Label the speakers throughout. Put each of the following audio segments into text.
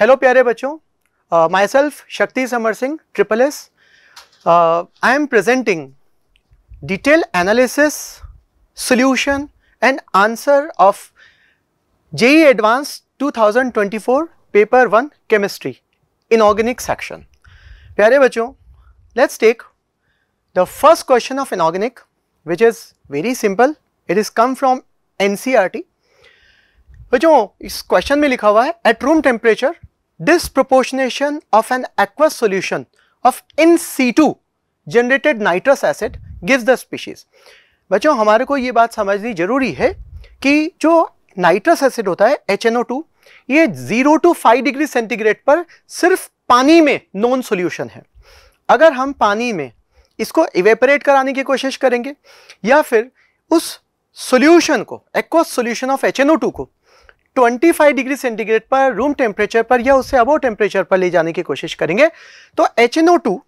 Speaker 1: Hello प्यारे बच्चों my self Shakti Samar Singh triple S I M presenting detail analysis solution and answer of JEE advance 2024 paper one chemistry in organic section प्यारे बच्चों let's take the first question of organic which is very simple it is come from NCERT बच्चों इस question में लिखा हुआ है at room temperature disproportionation of an aqueous solution of in situ generated nitrous acid gives the species. बच्चों हमारे को ये बात समझनी जरूरी है कि जो nitrous acid होता है HNO2 ये 0 to 5 degree centigrade पर सिर्फ पानी में नॉन solution है अगर हम पानी में इसको इवेपरेट कराने की कोशिश करेंगे या फिर उस सॉल्यूशन को एक्वस सॉल्यूशन ऑफ HNO2 को 25 डिग्री सेंटीग्रेड पर रूम टेम्परेचर पर या उससे अबो टेम्परेचर पर ले जाने की कोशिश करेंगे तो H N O two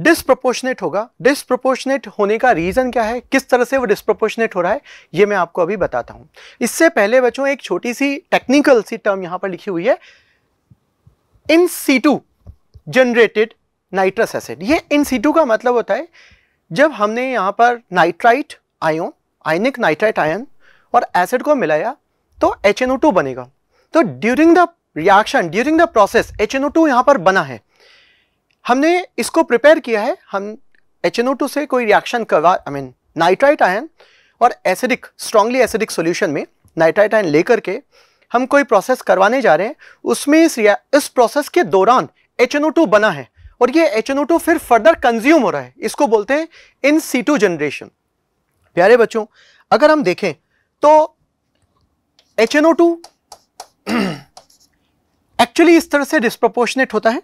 Speaker 1: disproportionate होगा डिस्प्रोपोर्शनेट होने का रीज़न क्या है किस तरह से वो डिस्प्रोपोर्शनेट हो रहा है ये मैं आपको अभी बताता हूँ इससे पहले बच्चों एक छोटी सी टेक्निकल सी टर्म यहाँ पर लिखी हुई है in situ generated nitrous acid ये इन सीटू का मतलब होता है जब हमने यहाँ पर nitrite ion ionic nitrite ion और एसिड को मिलाया तो HNO2 बनेगा तो during the reaction during the process H HNO2 यहाँ पर बना है हमने इसको प्रिपेयर किया है हम HNO2 से कोई रिएक्शन करवा आई मीन नाइट्राइट आयन और एसिडिक स्ट्रांगली एसिडिक सॉल्यूशन में नाइट्राइट आयन लेकर के हम कोई प्रोसेस करवाने जा रहे हैं उसमें इस इस प्रोसेस के दौरान HNO2 बना है और ये HNO2 फिर फर्दर कंज्यूम हो रहा है इसको बोलते हैं इन सीटू जनरेशन प्यारे बच्चों अगर हम देखें तो H N O two actually इस तरह से डिस्प्रोपोर्शनेट होता है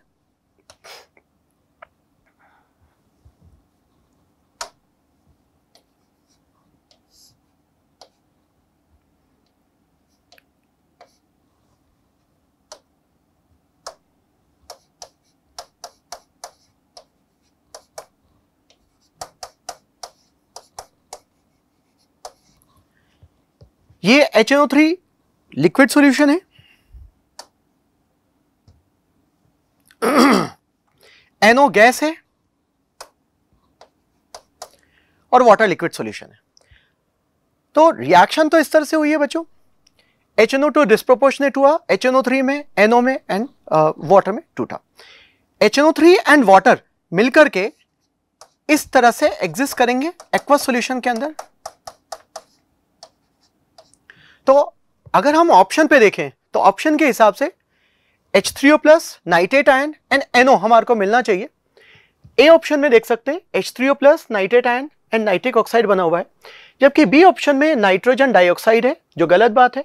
Speaker 1: ये H N O three liquid solution है एनओ गैस है और वाटर लिक्विड सोल्यूशन है तो रिएक्शन तो इस तरह से हुई है बच्चों H N O two disproportionate हुआ एच एन ओ थ्री में एनओ में एंड वाटर uh, में टूटा H N O three and water मिलकर के इस तरह से एग्जिस्ट करेंगे एक्वा सॉल्यूशन के अंदर तो अगर हम ऑप्शन पे देखें तो ऑप्शन के हिसाब से H three O plus nitrate ion and NO हमारे को मिलना चाहिए ए ऑप्शन में देख सकते हैं H three O plus nitrate ion and nitric oxide बना हुआ है जबकि बी ऑप्शन में नाइट्रोजन डाइऑक्साइड है जो गलत बात है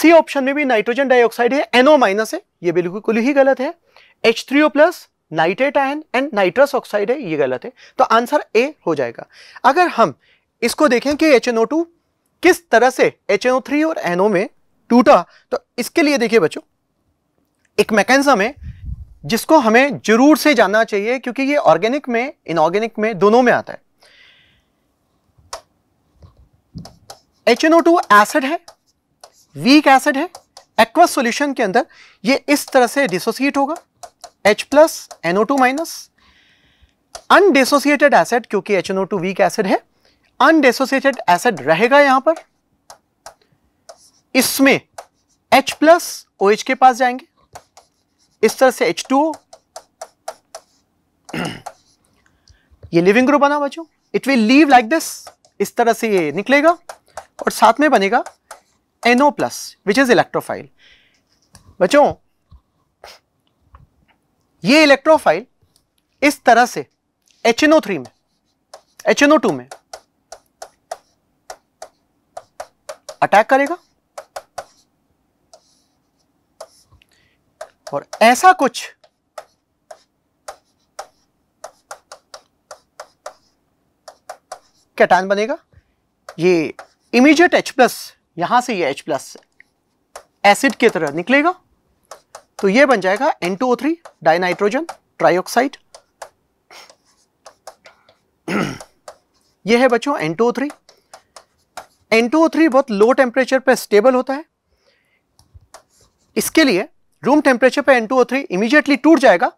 Speaker 1: सी ऑप्शन में भी नाइट्रोजन डाइऑक्साइड है एनओ माइनस है ये बिल्कुल ही गलत है H three O plus nitrate ion and nitrous oxide है ये गलत है तो आंसर ए हो जाएगा अगर हम इसको देखें कि एच एन ओ टू किस तरह से एच और एनओ में टूटा तो इसके लिए देखिए बच्चों एक मैकेनिज्म है जिसको हमें जरूर से जानना चाहिए क्योंकि ये ऑर्गेनिक में इनऑर्गेनिक में दोनों में आता है एच एसिड है वीक एसिड है एक्वा सॉल्यूशन के अंदर ये इस तरह से डिसोसिएट होगा H plus NO two minus undissociated acid क्योंकि एच वीक एसिड है अनडेसोसिएटेड एसिड रहेगा यहां पर इसमें H प्लस ओ एच के पास जाएंगे इस तरह से H2O ये लिविंग ग्रुप बना बच्चों it will leave like this इस तरह से ये निकलेगा और साथ में बनेगा NO plus which is electrophile बच्चों ये इलेक्ट्रोफाइल इस तरह से HNO3 में HNO2 में अटैक करेगा और ऐसा कुछ कैटान बनेगा ये इमीडिएट H प्लस यहां से ये H प्लस एसिड की तरह निकलेगा तो ये बन जाएगा N2O3 डाइनाइट्रोजन ट्राइऑक्साइड ये है बच्चों N2O3 N2O3 बहुत लो टेम्परेचर पर स्टेबल होता है इसके लिए रूम टेम्परेचर ओ N2O3 इमीडिएटली टूट जाएगा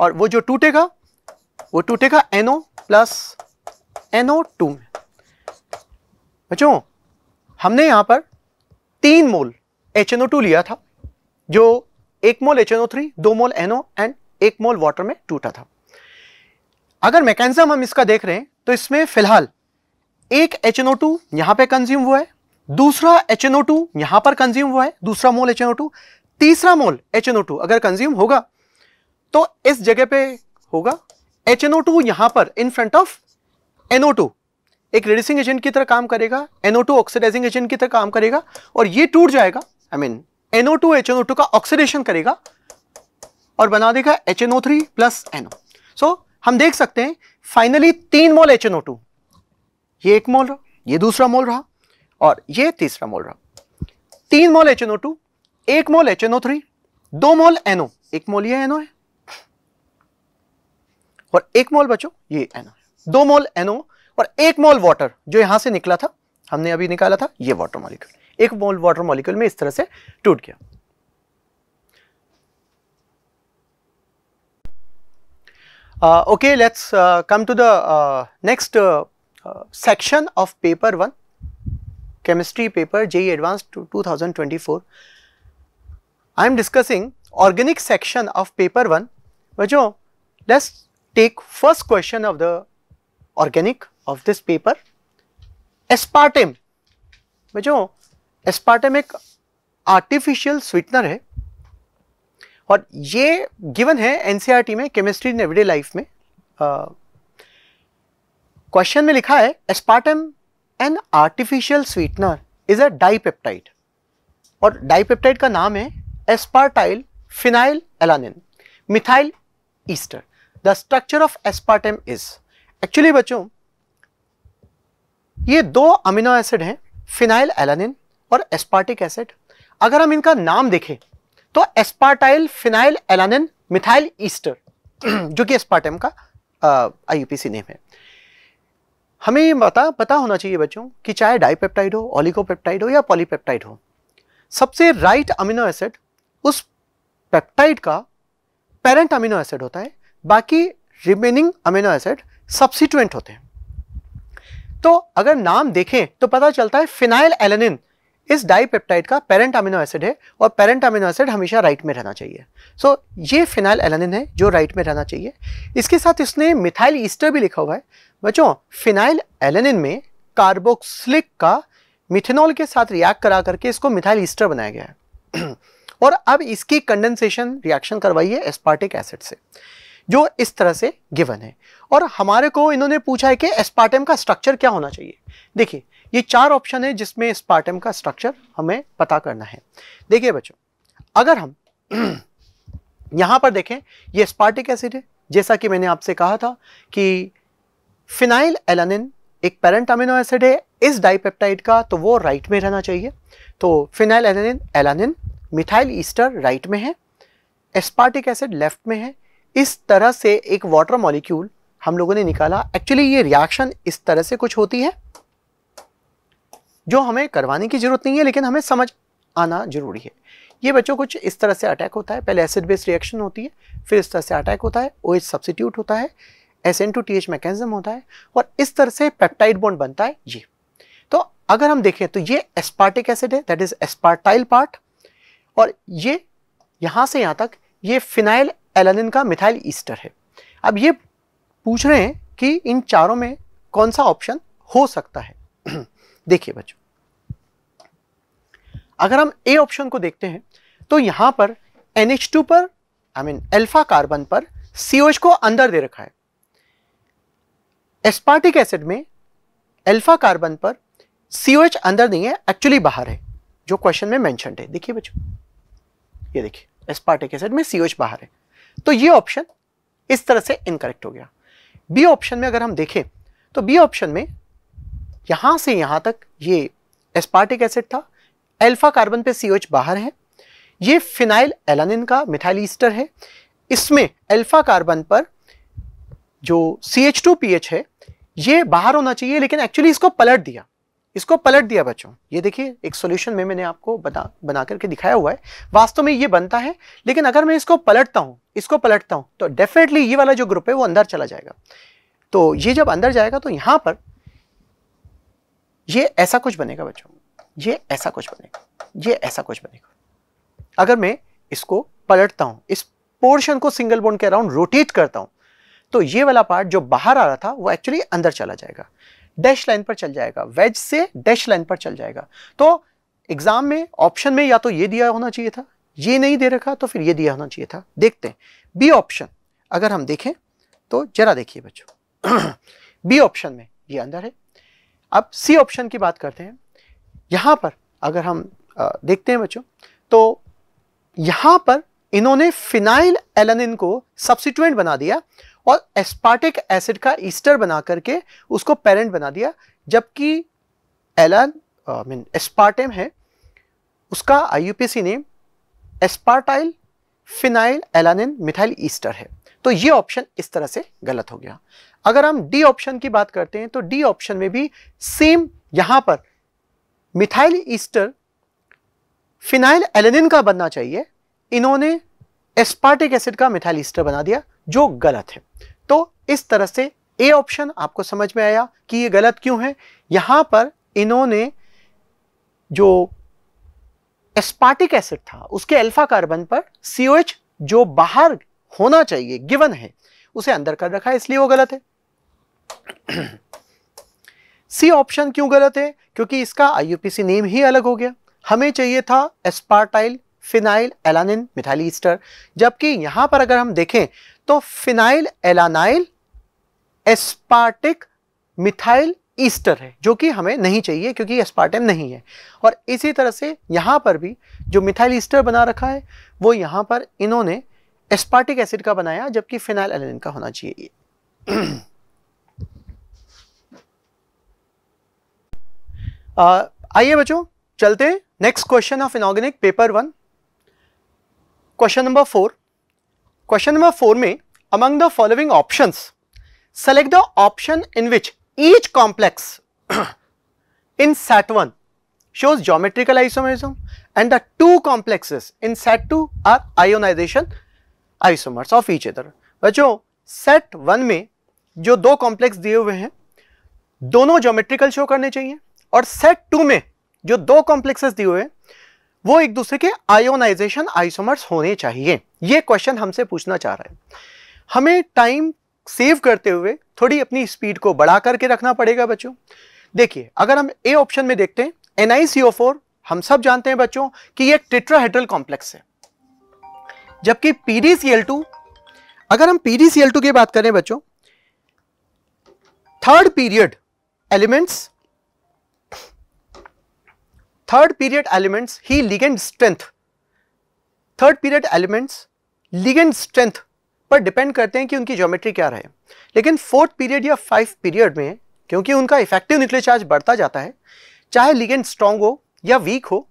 Speaker 1: और वो जो टूटेगा वो टूटेगा NO प्लस NO2 में बच्चों हमने यहां पर तीन मोल HNO2 लिया था जो एक मोल HNO3, दो मोल NO एंड एक मोल वाटर में टूटा था अगर मैकेनिज्म हम इसका देख रहे हैं तो इसमें फिलहाल एक एच एन ओ टू यहां पर कंज्यूम हुआ है दूसरा एच एन ओ टू यहां पर कंज्यूम हुआ है दूसरा mole H N O two तीसरा mole H N O two अगर कंज्यूम होगा तो इस जगह पे होगा एच एन ओ टू यहां पर in front of NO two एक रिड्यूसिंग एजेंट की तरह काम करेगा एनओ टू ऑक्सीडाइजिंग एजेंट की तरह काम करेगा और ये टूट जाएगा I mean NO two H O two का ऑक्सीडेशन करेगा और बना देगा H N O three plus NO so हम देख सकते हैं फाइनली तीन mole H N O two ये एक मोल रहा ये दूसरा मोल रहा और ये तीसरा मोल रहा तीन मोल एच टू एक मोल एच थ्री दो मोल एनओ एक मोल ये एनओ है और एक मोल बचो ये एनओ है दो मोल एनओ और एक मोल वाटर जो यहां से निकला था हमने अभी निकाला था ये वाटर मॉलिक्यूल एक मोल वाटर मॉलिक्यूल में इस तरह से टूट गया okay let's come to the next section of paper one chemistry paper JEE advance two two thousand I am discussing organic section of paper one बचो let's take first question of the organic of this paper aspartame बचो aspartame एक artificial sweetener है और ये given है NCERT e में chemistry in everyday life में question में लिखा है aspartame an artificial sweetener is a dipeptide और डाइपेप्टाइड का नाम है aspartyl phenylalanine methyl ester the structure of aspartame is actually बच्चों ये दो अमीनो एसिड हैं फिनाइल एलानिन और एस्पार्टिक एसिड अगर हम इनका नाम देखें तो aspartyl phenylalanine methyl ester जो कि एस्पार्टम का आई नेम है हमें ये बता पता होना चाहिए बच्चों कि चाहे डाईपेप्टाइड हो ऑलिकोपेप्टाइड हो या पॉलीपेप्टाइड हो सबसे राइट अमीनो एसिड उस पेप्टाइड का पेरेंट अमीनो एसिड होता है बाकी रिमेनिंग अमीनो एसिड सब्सिट्यूएंट होते हैं तो अगर नाम देखें तो पता चलता है फिनाइल एलेनिन इस डाईपेप्टाइड का पेरेंट अमीनो एसिड है और पेरेंट अमीनो एसिड हमेशा राइट में रहना चाहिए सो so, ये फिनाइल एलानिन है जो राइट में रहना चाहिए इसके साथ इसने मिथाइल ईस्टर भी लिखा हुआ है बच्चों फिनाइल एलानिन में कार्बोक्सिलिक का मिथेनॉल के साथ रिएक्ट करा करके इसको मिथाइल ईस्टर बनाया गया है और अब इसकी कंडेंसेशन रिएक्शन करवाई है एस्पार्टिक एसिड से जो इस तरह से गिवन है और हमारे को इन्होंने पूछा है कि एस्पार्टम का स्ट्रक्चर क्या होना चाहिए देखिए ये चार ऑप्शन है जिसमें एस्पार्टम का स्ट्रक्चर हमें पता करना है देखिए बच्चों अगर हम यहां पर देखें ये स्पार्टिक एसिड है जैसा कि मैंने आपसे कहा था कि फिनाइल एलानिन एक पेरेंट अमीनो एसिड है इस डाइपेप्टाइड का तो वो राइट में रहना चाहिए तो phenylalanine alanine methyl ester right में है एस्पार्टिक एसिड लेफ्ट में है इस तरह से एक वाटर मॉलिक्यूल हम लोगों ने निकाला एक्चुअली ये रिएक्शन इस तरह से कुछ होती है जो हमें करवाने की ज़रूरत नहीं है लेकिन हमें समझ आना ज़रूरी है ये बच्चों कुछ इस तरह से अटैक होता है पहले एसिड बेस रिएक्शन होती है फिर इस तरह से अटैक होता है ओ एच सब्सिट्यूट होता है S N two T H mechanism होता है और इस तरह से पेप्टाइड बॉन्ड बनता है ये तो अगर हम देखें तो ये एस्पार्टिक एसिड है दैट इज एस्पार्टाइल पार्ट और ये यहाँ से यहाँ तक ये फिनाइल एलानिन का मिथाइल ईस्टर है अब ये पूछ रहे हैं कि इन चारों में कौन सा ऑप्शन हो सकता है देखिए बच्चों अगर हम ए ऑप्शन को देखते हैं तो यहां पर NH2 पर आई मीन अल्फा कार्बन पर COH को अंदर दे रखा है एस्पार्टिक एसिड में अल्फा कार्बन पर COH अंदर नहीं है एक्चुअली बाहर है जो क्वेश्चन में मेंशन है देखिए बच्चों ये देखिए एस्पार्टिक एसिड में COH बाहर है तो ये ऑप्शन इस तरह से इनकरेक्ट हो गया बी ऑप्शन में अगर हम देखें तो बी ऑप्शन में यहां से यहां तक ये एस्पार्टिक एसिड था एल्फा कार्बन पे सी बाहर है ये फिनाइल एलानिन का मिथाइल ईस्टर है इसमें एल्फा कार्बन पर जो C H two P H है ये बाहर होना चाहिए लेकिन एक्चुअली इसको पलट दिया इसको पलट दिया बच्चों ये देखिए एक सॉल्यूशन में मैंने आपको बता बना करके दिखाया हुआ है वास्तव में ये बनता है लेकिन अगर मैं इसको पलटता हूँ इसको पलटता हूँ तो डेफिनेटली ये वाला जो ग्रुप है वो अंदर चला जाएगा तो ये जब अंदर जाएगा तो यहाँ पर ये ऐसा कुछ बनेगा बच्चों ये ऐसा कुछ बनेगा ये ऐसा कुछ बनेगा अगर मैं इसको पलटता हूँ इस पोर्शन को सिंगल बोन के अराउंड रोटेट करता हूँ तो ये वाला पार्ट जो बाहर आ रहा था वो एक्चुअली अंदर चला जाएगा डैश लाइन पर चल जाएगा वेज से डैश लाइन पर चल जाएगा तो एग्जाम में ऑप्शन में या तो ये दिया होना चाहिए था ये नहीं दे रखा तो फिर ये दिया होना चाहिए था देखते हैं बी ऑप्शन अगर हम देखें तो जरा देखिए बच्चों बी ऑप्शन में ये अंदर है अब सी ऑप्शन की बात करते हैं यहां पर अगर हम देखते हैं बच्चों तो यहां पर इन्होंने फिनाइल एलनिन को सब्सिट्यूएंट बना दिया और एस्पार्टिक एसिड का ईस्टर बना करके उसको पेरेंट बना दिया जबकि एलान आई मीन एस्पार्टेम है उसका I name aspartyl phenylalanine methyl ester है तो ये ऑप्शन इस तरह से गलत हो गया अगर हम डी ऑप्शन की बात करते हैं तो डी ऑप्शन में भी सेम यहां पर मिथाइल ईस्टर फिनाइल एलेनिन का बनना चाहिए इन्होंने एस्पार्टिक एसिड का मिथाइल ईस्टर बना दिया जो गलत है तो इस तरह से ए ऑप्शन आपको समझ में आया कि ये गलत क्यों है यहां पर इन्होंने जो एस्पार्टिक एसिड था उसके अल्फा कार्बन पर सी जो बाहर होना चाहिए गिवन है उसे अंदर कर रखा है इसलिए वो गलत है सी ऑप्शन क्यों गलत है क्योंकि इसका आईयूपीसी नेम ही अलग हो गया हमें चाहिए था aspartyl phenylalanine methyl ester जबकि यहां पर अगर हम देखें तो phenylalanyl aspartic methyl ester है जो कि हमें नहीं चाहिए क्योंकि एस्पार्टम नहीं है और इसी तरह से यहाँ पर भी जो मिथाइल ईस्टर बना रखा है वो यहाँ पर इन्होंने एस्पार्टिक एसिड का बनाया जबकि फिनाइल एलानिन का होना चाहिए आइए बच्चों चलते हैं next question of inorganic paper one question number four question number four में among the following options select the option in which each complex in set one shows geometrical isomerism and the two complexes in set two are ionization isomers of each other बच्चों set one में जो दो complex दिए हुए हैं दोनों geometrical show करने चाहिए और सेट टू में जो दो कॉम्प्लेक्सेस दिए हुए हैं वो एक दूसरे के आयोनाइजेशन आइसोमर्स होने चाहिए ये क्वेश्चन हमसे पूछना चाह रहा है हमें टाइम सेव करते हुए थोड़ी अपनी स्पीड को बढ़ा करके रखना पड़ेगा बच्चों देखिए अगर हम ए ऑप्शन में देखते हैं एनआईसीओ हम सब जानते हैं बच्चों कि ये एक टेट्राहेड्रल कॉम्प्लेक्स है जबकि टू अगर हम टू की बात करें बच्चों third period elements third period elements ही ligand strength third period elements ligand strength पर डिपेंड करते हैं कि उनकी ज्योमेट्री क्या रहे लेकिन फोर्थ पीरियड या फाइव पीरियड में क्योंकि उनका इफेक्टिव न्यूक्लियर चार्ज बढ़ता जाता है चाहे लिगेंड स्ट्रांग हो या वीक हो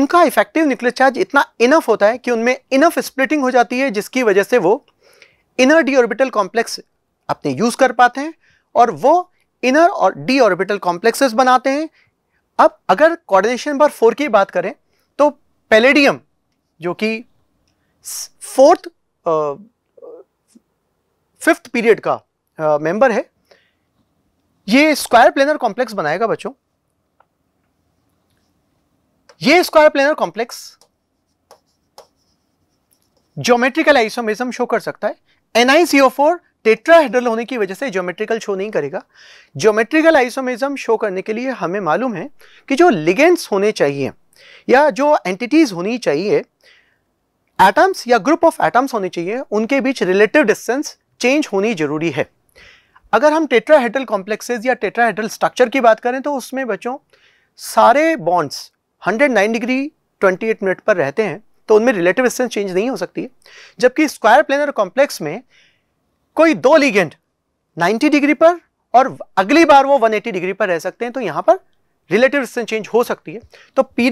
Speaker 1: उनका इफेक्टिव न्यूक्लियर चार्ज इतना इनफ होता है कि उनमें इनफ स्प्लिटिंग हो जाती है जिसकी वजह से वो इनर डी ऑर्बिटल कॉम्प्लेक्स अपने यूज कर पाते हैं और वो इनर और डी ऑर्बिटल कॉम्प्लेक्सेस बनाते हैं अब अगर कोऑर्डिनेशन बार फोर की बात करें तो पेलेडियम जो कि फोर्थ फिफ्थ पीरियड का मेंबर है ये स्क्वायर प्लेनर कॉम्प्लेक्स बनाएगा बच्चों ये square planar complex geometrical isomerism show कर सकता है एनआईसीओ फोर टेट्राहेड्रल होने की वजह से ज्योमेट्रिकल शो नहीं करेगा ज्योमेट्रिकल आइसोमिज्म शो करने के लिए हमें मालूम है कि जो लिगेंड्स होने चाहिए या जो एंटिटीज़ होनी चाहिए एटम्स या ग्रुप ऑफ एटम्स होने चाहिए उनके बीच रिलेटिव डिस्टेंस चेंज होनी जरूरी है अगर हम टेट्राहेड्रल कॉम्प्लेक्सेस या टेट्राहेड्रल स्ट्रक्चर की बात करें तो उसमें बच्चों सारे बॉन्ड्स 109 डिग्री 28 मिनट पर रहते हैं तो उनमें रिलेटिव डिस्टेंस चेंज नहीं हो सकती है जबकि स्क्वायर प्लेनर कॉम्प्लेक्स में कोई दो लिगेंड 90 डिग्री पर और अगली बार वो 180 डिग्री पर रह सकते हैं तो यहाँ पर रिलेटिव चेंज हो सकती है तो पी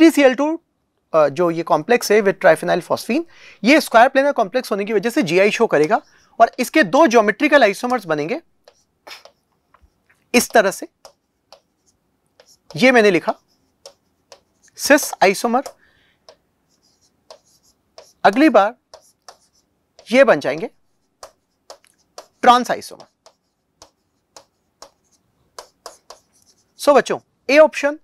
Speaker 1: जो ये कॉम्प्लेक्स है विद ट्राइफिनाइल फॉस्फीन ये स्क्वायर प्लेनर कॉम्प्लेक्स होने की वजह से जीआई शो करेगा और इसके दो ज्योमेट्रिकल आइसोमर्स बनेंगे इस तरह से ये मैंने लिखा सिस आइसोमर अगली बार ये बन जाएंगे ट्रांस आइसोमर सो बच्चों ए ऑप्शन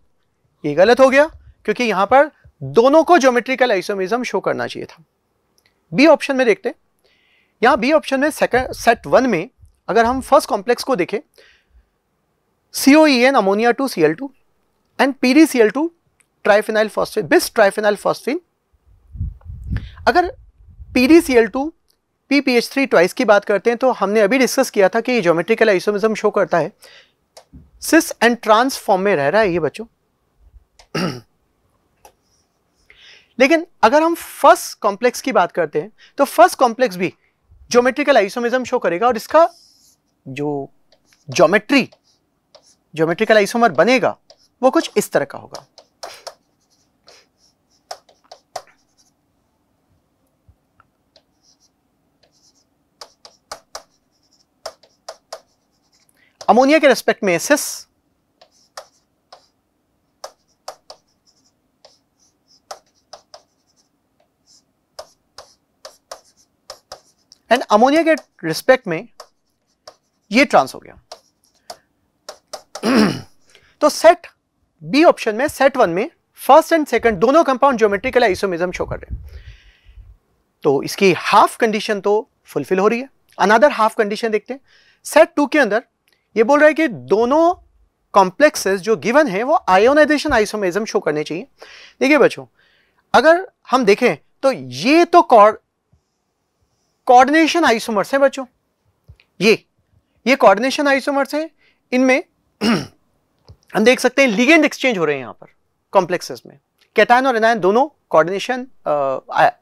Speaker 1: ये गलत हो गया क्योंकि यहां पर दोनों को ज्योमेट्रिकल आइसोमिज्म शो करना चाहिए था बी ऑप्शन में देखते हैं यहां बी ऑप्शन में सेकंड सेट वन में अगर हम फर्स्ट कॉम्प्लेक्स को देखें ammonia two C L two and P D C L two triphenyl phosphate bis triphenyl phosphine अगर two P P H three twice की बात करते हैं तो हमने अभी डिस्कस किया था कि ये ज्योमेट्रिकल आइसोमिज्म शो करता है सिस एंड ट्रांस फॉर्म में रह रहा है ये बच्चों लेकिन अगर हम फर्स्ट कॉम्प्लेक्स की बात करते हैं तो फर्स्ट कॉम्प्लेक्स भी ज्योमेट्रिकल आइसोमिज्म शो करेगा और इसका जो ज्योमेट्री ज्योमेट्रिकल आइसोमर बनेगा वो कुछ इस तरह का होगा अमोनिया के रेस्पेक्ट में एसिस एंड अमोनिया के रिस्पेक्ट में ये ट्रांस हो गया तो सेट बी ऑप्शन में सेट वन में फर्स्ट एंड सेकंड दोनों कंपाउंड ज्योमेट्रिकल आइसोमिज्म शो कर रहे हैं तो इसकी हाफ कंडीशन तो फुलफिल हो रही है अनदर हाफ कंडीशन देखते हैं सेट टू के अंदर ये बोल रहा है कि दोनों कॉम्प्लेक्सेस जो गिवन है वो आयोनाइजेशन आइसोमेजम शो करने चाहिए देखिए बच्चों अगर हम देखें तो ये तो कोऑर्डिनेशन आइसोमर्स है बच्चों ये ये कोऑर्डिनेशन आइसोमर्स है इनमें हम देख सकते हैं लिगेंड एक्सचेंज हो रहे हैं यहां पर कॉम्प्लेक्सेस में कैटायन और एनायन दोनों कोऑर्डिनेशन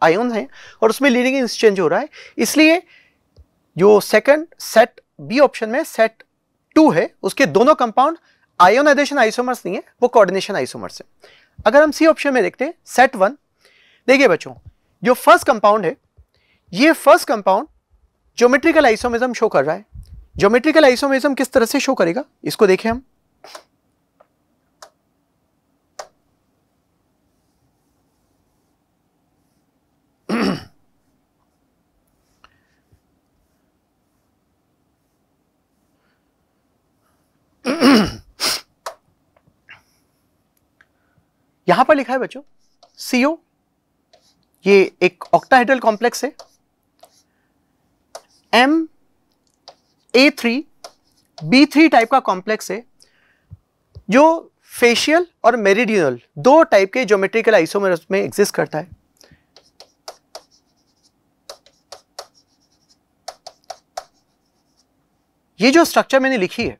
Speaker 1: आयोन है और उसमें लिगेंड एक्सचेंज हो रहा है इसलिए जो सेकंड सेट बी ऑप्शन में सेट टू है उसके दोनों कंपाउंड आयोनाइजेशन आइसोमर्स नहीं है वो कोऑर्डिनेशन आइसोमर्स है अगर हम सी ऑप्शन में देखते हैं सेट वन देखिए बच्चों जो फर्स्ट कंपाउंड है ये first compound geometrical isomerism show कर रहा है ज्योमेट्रिकल आइसोमिज्म किस तरह से शो करेगा इसको देखें हम यहां पर लिखा है बच्चों सीओ ये एक ऑक्टाहेड्रल कॉम्प्लेक्स है M A three B three type का कॉम्प्लेक्स है जो फेशियल और मेरिडियनल दो टाइप के ज्योमेट्रिकल आइसोमर्स में एग्जिस्ट करता है ये जो स्ट्रक्चर मैंने लिखी है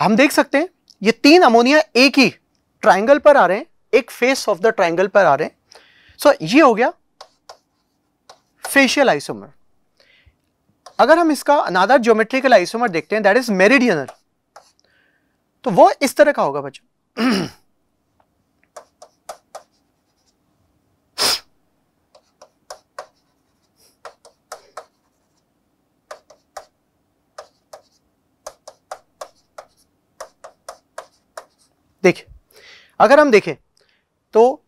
Speaker 1: हम देख सकते हैं ये तीन अमोनिया एक ही ट्राइंगल पर आ रहे हैं एक फेस ऑफ द ट्राइंगल पर आ रहे हैं सो so, ये हो गया फेशियल आइसोमर अगर हम इसका अनादर ज्योमेट्रिकल आइसोमर देखते हैं दैट इज मेरिडियनर तो वो इस तरह का होगा बच्चों अगर हम देखें तो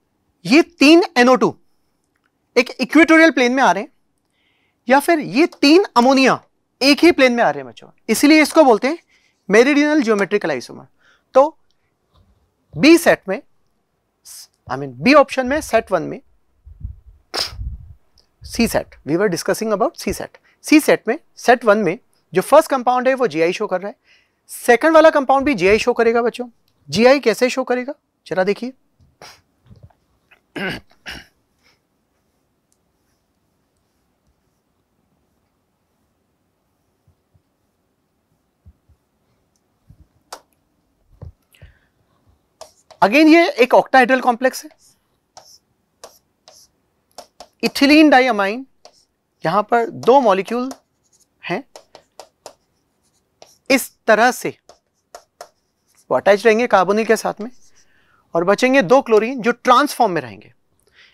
Speaker 1: ये तीन NO2 एक इक्वेटोरियल प्लेन में आ रहे हैं या फिर ये तीन अमोनिया एक ही प्लेन में आ रहे हैं बच्चों इसलिए इसको बोलते हैं मेरिडियनल ज्योमेट्रिकल आइसोमर तो बी सेट में आई मीन बी ऑप्शन में सेट वन में C set we were discussing about C set C set में सेट वन में जो फर्स्ट कंपाउंड है वो जीआई शो कर रहा है सेकंड वाला कंपाउंड भी जीआई शो करेगा बच्चों जीआई कैसे शो करेगा जरा देखिए अगेन ये एक ऑक्टाहाइड्रल कॉम्प्लेक्स है इथिलीन डाइअमाइन यहां पर दो मॉलिक्यूल हैं इस तरह से वो अटैच रहेंगे कार्बोनिल के साथ में और बचेंगे दो क्लोरीन जो ट्रांस फॉर्म में रहेंगे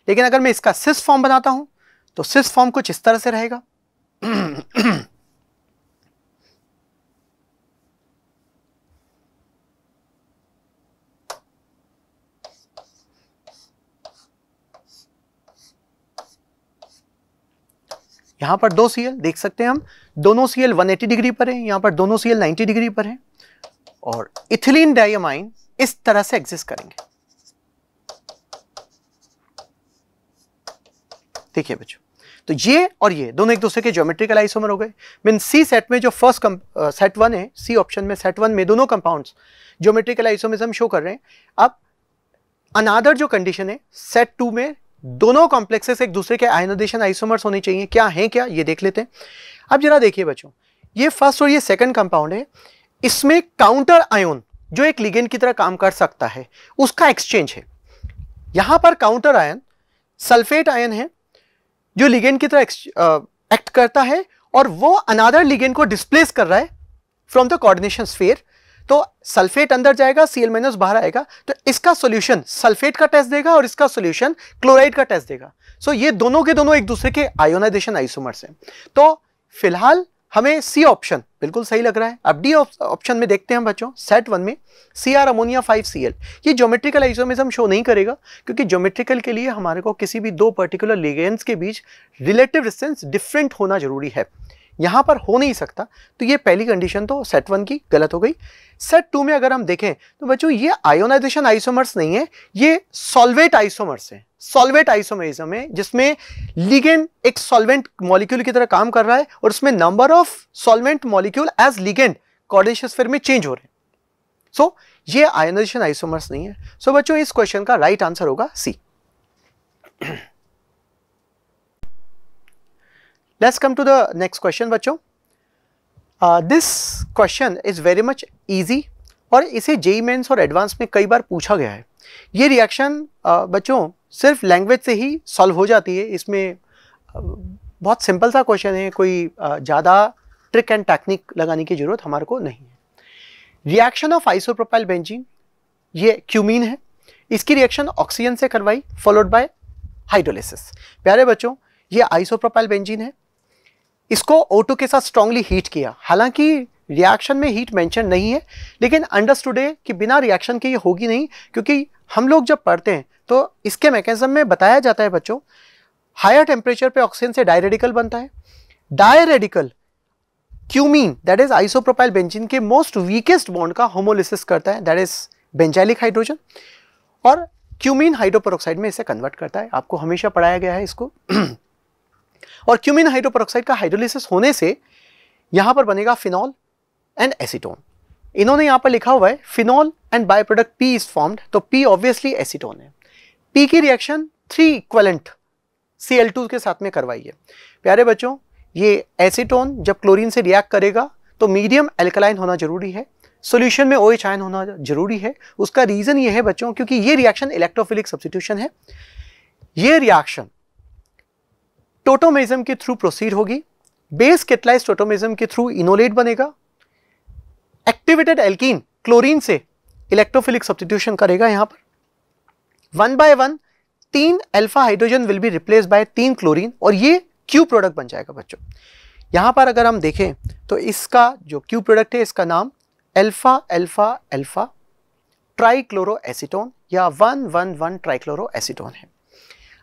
Speaker 1: लेकिन अगर मैं इसका सिस फॉर्म बनाता हूं तो सिस फॉर्म कुछ इस तरह से रहेगा यहां पर दो सीएल देख सकते हैं हम दोनों सीएल 180 डिग्री पर है यहां पर दोनों सीएल 90 डिग्री पर है और इथिलीन डायमाइन इस तरह से एग्जिस्ट करेंगे देखिए बच्चों तो ये और ये दोनों एक दूसरे के ज्योमेट्रिकल आइसोमर हो गए मीन सी सेट में जो फर्स्ट सेट वन है सी ऑप्शन में सेट वन में दोनों कंपाउंड्स ज्योमेट्रिकल आइसोमिज्म शो कर रहे हैं अब अनादर जो कंडीशन है सेट टू में दोनों कॉम्प्लेक्सेस एक दूसरे के आयनोडेशन आइसोमर्स होने चाहिए क्या है क्या ये देख लेते हैं अब जरा देखिए बच्चों ये फर्स्ट और ये सेकंड कंपाउंड है इसमें काउंटर आयोन जो एक लिगेंड की तरह काम कर सकता है उसका एक्सचेंज है यहां पर काउंटर आयन सल्फेट आयन है जो लिगेंड की तरह एक्ट करता है और वो अनादर लिगेंड को डिस्प्लेस कर रहा है फ्रॉम द कोऑर्डिनेशन स्फेयर तो सल्फेट अंदर जाएगा सी माइनस बाहर आएगा तो इसका सॉल्यूशन सल्फेट का टेस्ट देगा और इसका सॉल्यूशन क्लोराइड का टेस्ट देगा सो so, ये दोनों के दोनों एक दूसरे के आयोनाइजेशन आइसोमर्स हैं तो फिलहाल हमें सी ऑप्शन बिल्कुल सही लग रहा है अब डी ऑप्शन में देखते हैं बच्चों सेट वन में C R ammonia five C L ये ज्योमेट्रिकल आइसोमिज्म शो नहीं करेगा क्योंकि ज्योमेट्रिकल के लिए हमारे को किसी भी दो पर्टिकुलर लेगेंस के बीच रिलेटिव डिस्टेंस डिफरेंट होना जरूरी है यहाँ पर हो नहीं सकता तो ये पहली कंडीशन तो सेट वन की गलत हो गई सेट टू में अगर हम देखें तो बच्चों ये आयोनाइजेशन आइसोमर्स नहीं है ये सॉल्वेट आइसोमर्स हैं सॉल्वेट आइसोमेरिज्म है जिसमें लिगेंड एक सॉल्वेंट मॉलिक्यूल की तरह काम कर रहा है और उसमें number of solvent molecule as ligand कॉर्डेशियस में चेंज हो रहे हैं सो so, ये आयोनाइजेशन आइसोमर्स नहीं है सो so, बच्चों इस क्वेश्चन का राइट right आंसर होगा सी Let's come to the next question बच्चों. Uh, this question is very much easy और इसे जेई मेन्स और एडवांस में कई बार पूछा गया है ये रिएक्शन uh, बच्चों सिर्फ लैंग्वेज से ही सॉल्व हो जाती है इसमें uh, बहुत सिंपल सा क्वेश्चन है कोई ज़्यादा ट्रिक एंड टेक्निक लगाने की ज़रूरत हमारे को नहीं है रिएक्शन ऑफ आइसोप्रोपाइल बेंजीन ये क्यूमीन है इसकी रिएक्शन ऑक्सीजन से करवाई फॉलोड बाय हाइड्रोलिसिस प्यारे बच्चों ये आइसोप्रोपाइल बेंजीन है इसको O2 के साथ स्ट्रांगली हीट किया हालांकि रिएक्शन में हीट मेंशन नहीं है लेकिन अंडरस्टूड है कि बिना रिएक्शन के ये होगी नहीं क्योंकि हम लोग जब पढ़ते हैं तो इसके मैकेनिज्म में बताया जाता है बच्चों हायर टेम्परेचर पे ऑक्सीजन से डायरेडिकल बनता है diradical cumene that is isopropyl benzene के मोस्ट वीकेस्ट बॉन्ड का होमोलिसिस करता है दैट इज बेंजाइलिक हाइड्रोजन और क्यूमीन हाइड्रोपरऑक्साइड में इसे कन्वर्ट करता है आपको हमेशा पढ़ाया गया है इसको और क्यूमिन हाइड्रोपरऑक्साइड का हाइड्रोलिसिस होने से यहाँ पर बनेगा फिनॉल एंड एसीटोन इन्होंने यहाँ पर लिखा हुआ है phenol and by product P is formed तो पी ऑब्वियसली एसीटोन है पी की रिएक्शन थ्री इक्वलेंट सी के साथ में करवाई है प्यारे बच्चों ये एसीटोन जब क्लोरीन से रिएक्ट करेगा तो मीडियम एल्कलाइन होना जरूरी है सोल्यूशन में ओएच OH आयन होना जरूरी है उसका रीज़न ये है बच्चों क्योंकि ये रिएक्शन इलेक्ट्रोफिलिक सब्सिट्यूशन है ये रिएक्शन टोटोमेजम के थ्रू प्रोसीड होगी बेस केटलाइज टोटोमेजम के थ्रू इनोलेट बनेगा एक्टिवेटेड एल्कीन क्लोरीन से इलेक्ट्रोफिलिक सब्सटीट्यूशन करेगा यहां पर वन बाय वन तीन alpha hydrogen will be replace by तीन क्लोरीन और ये क्यू प्रोडक्ट बन जाएगा बच्चों यहां पर अगर हम देखें तो इसका जो क्यू प्रोडक्ट है इसका नाम alpha alpha alpha trichloro acetone या one one one trichloro acetone है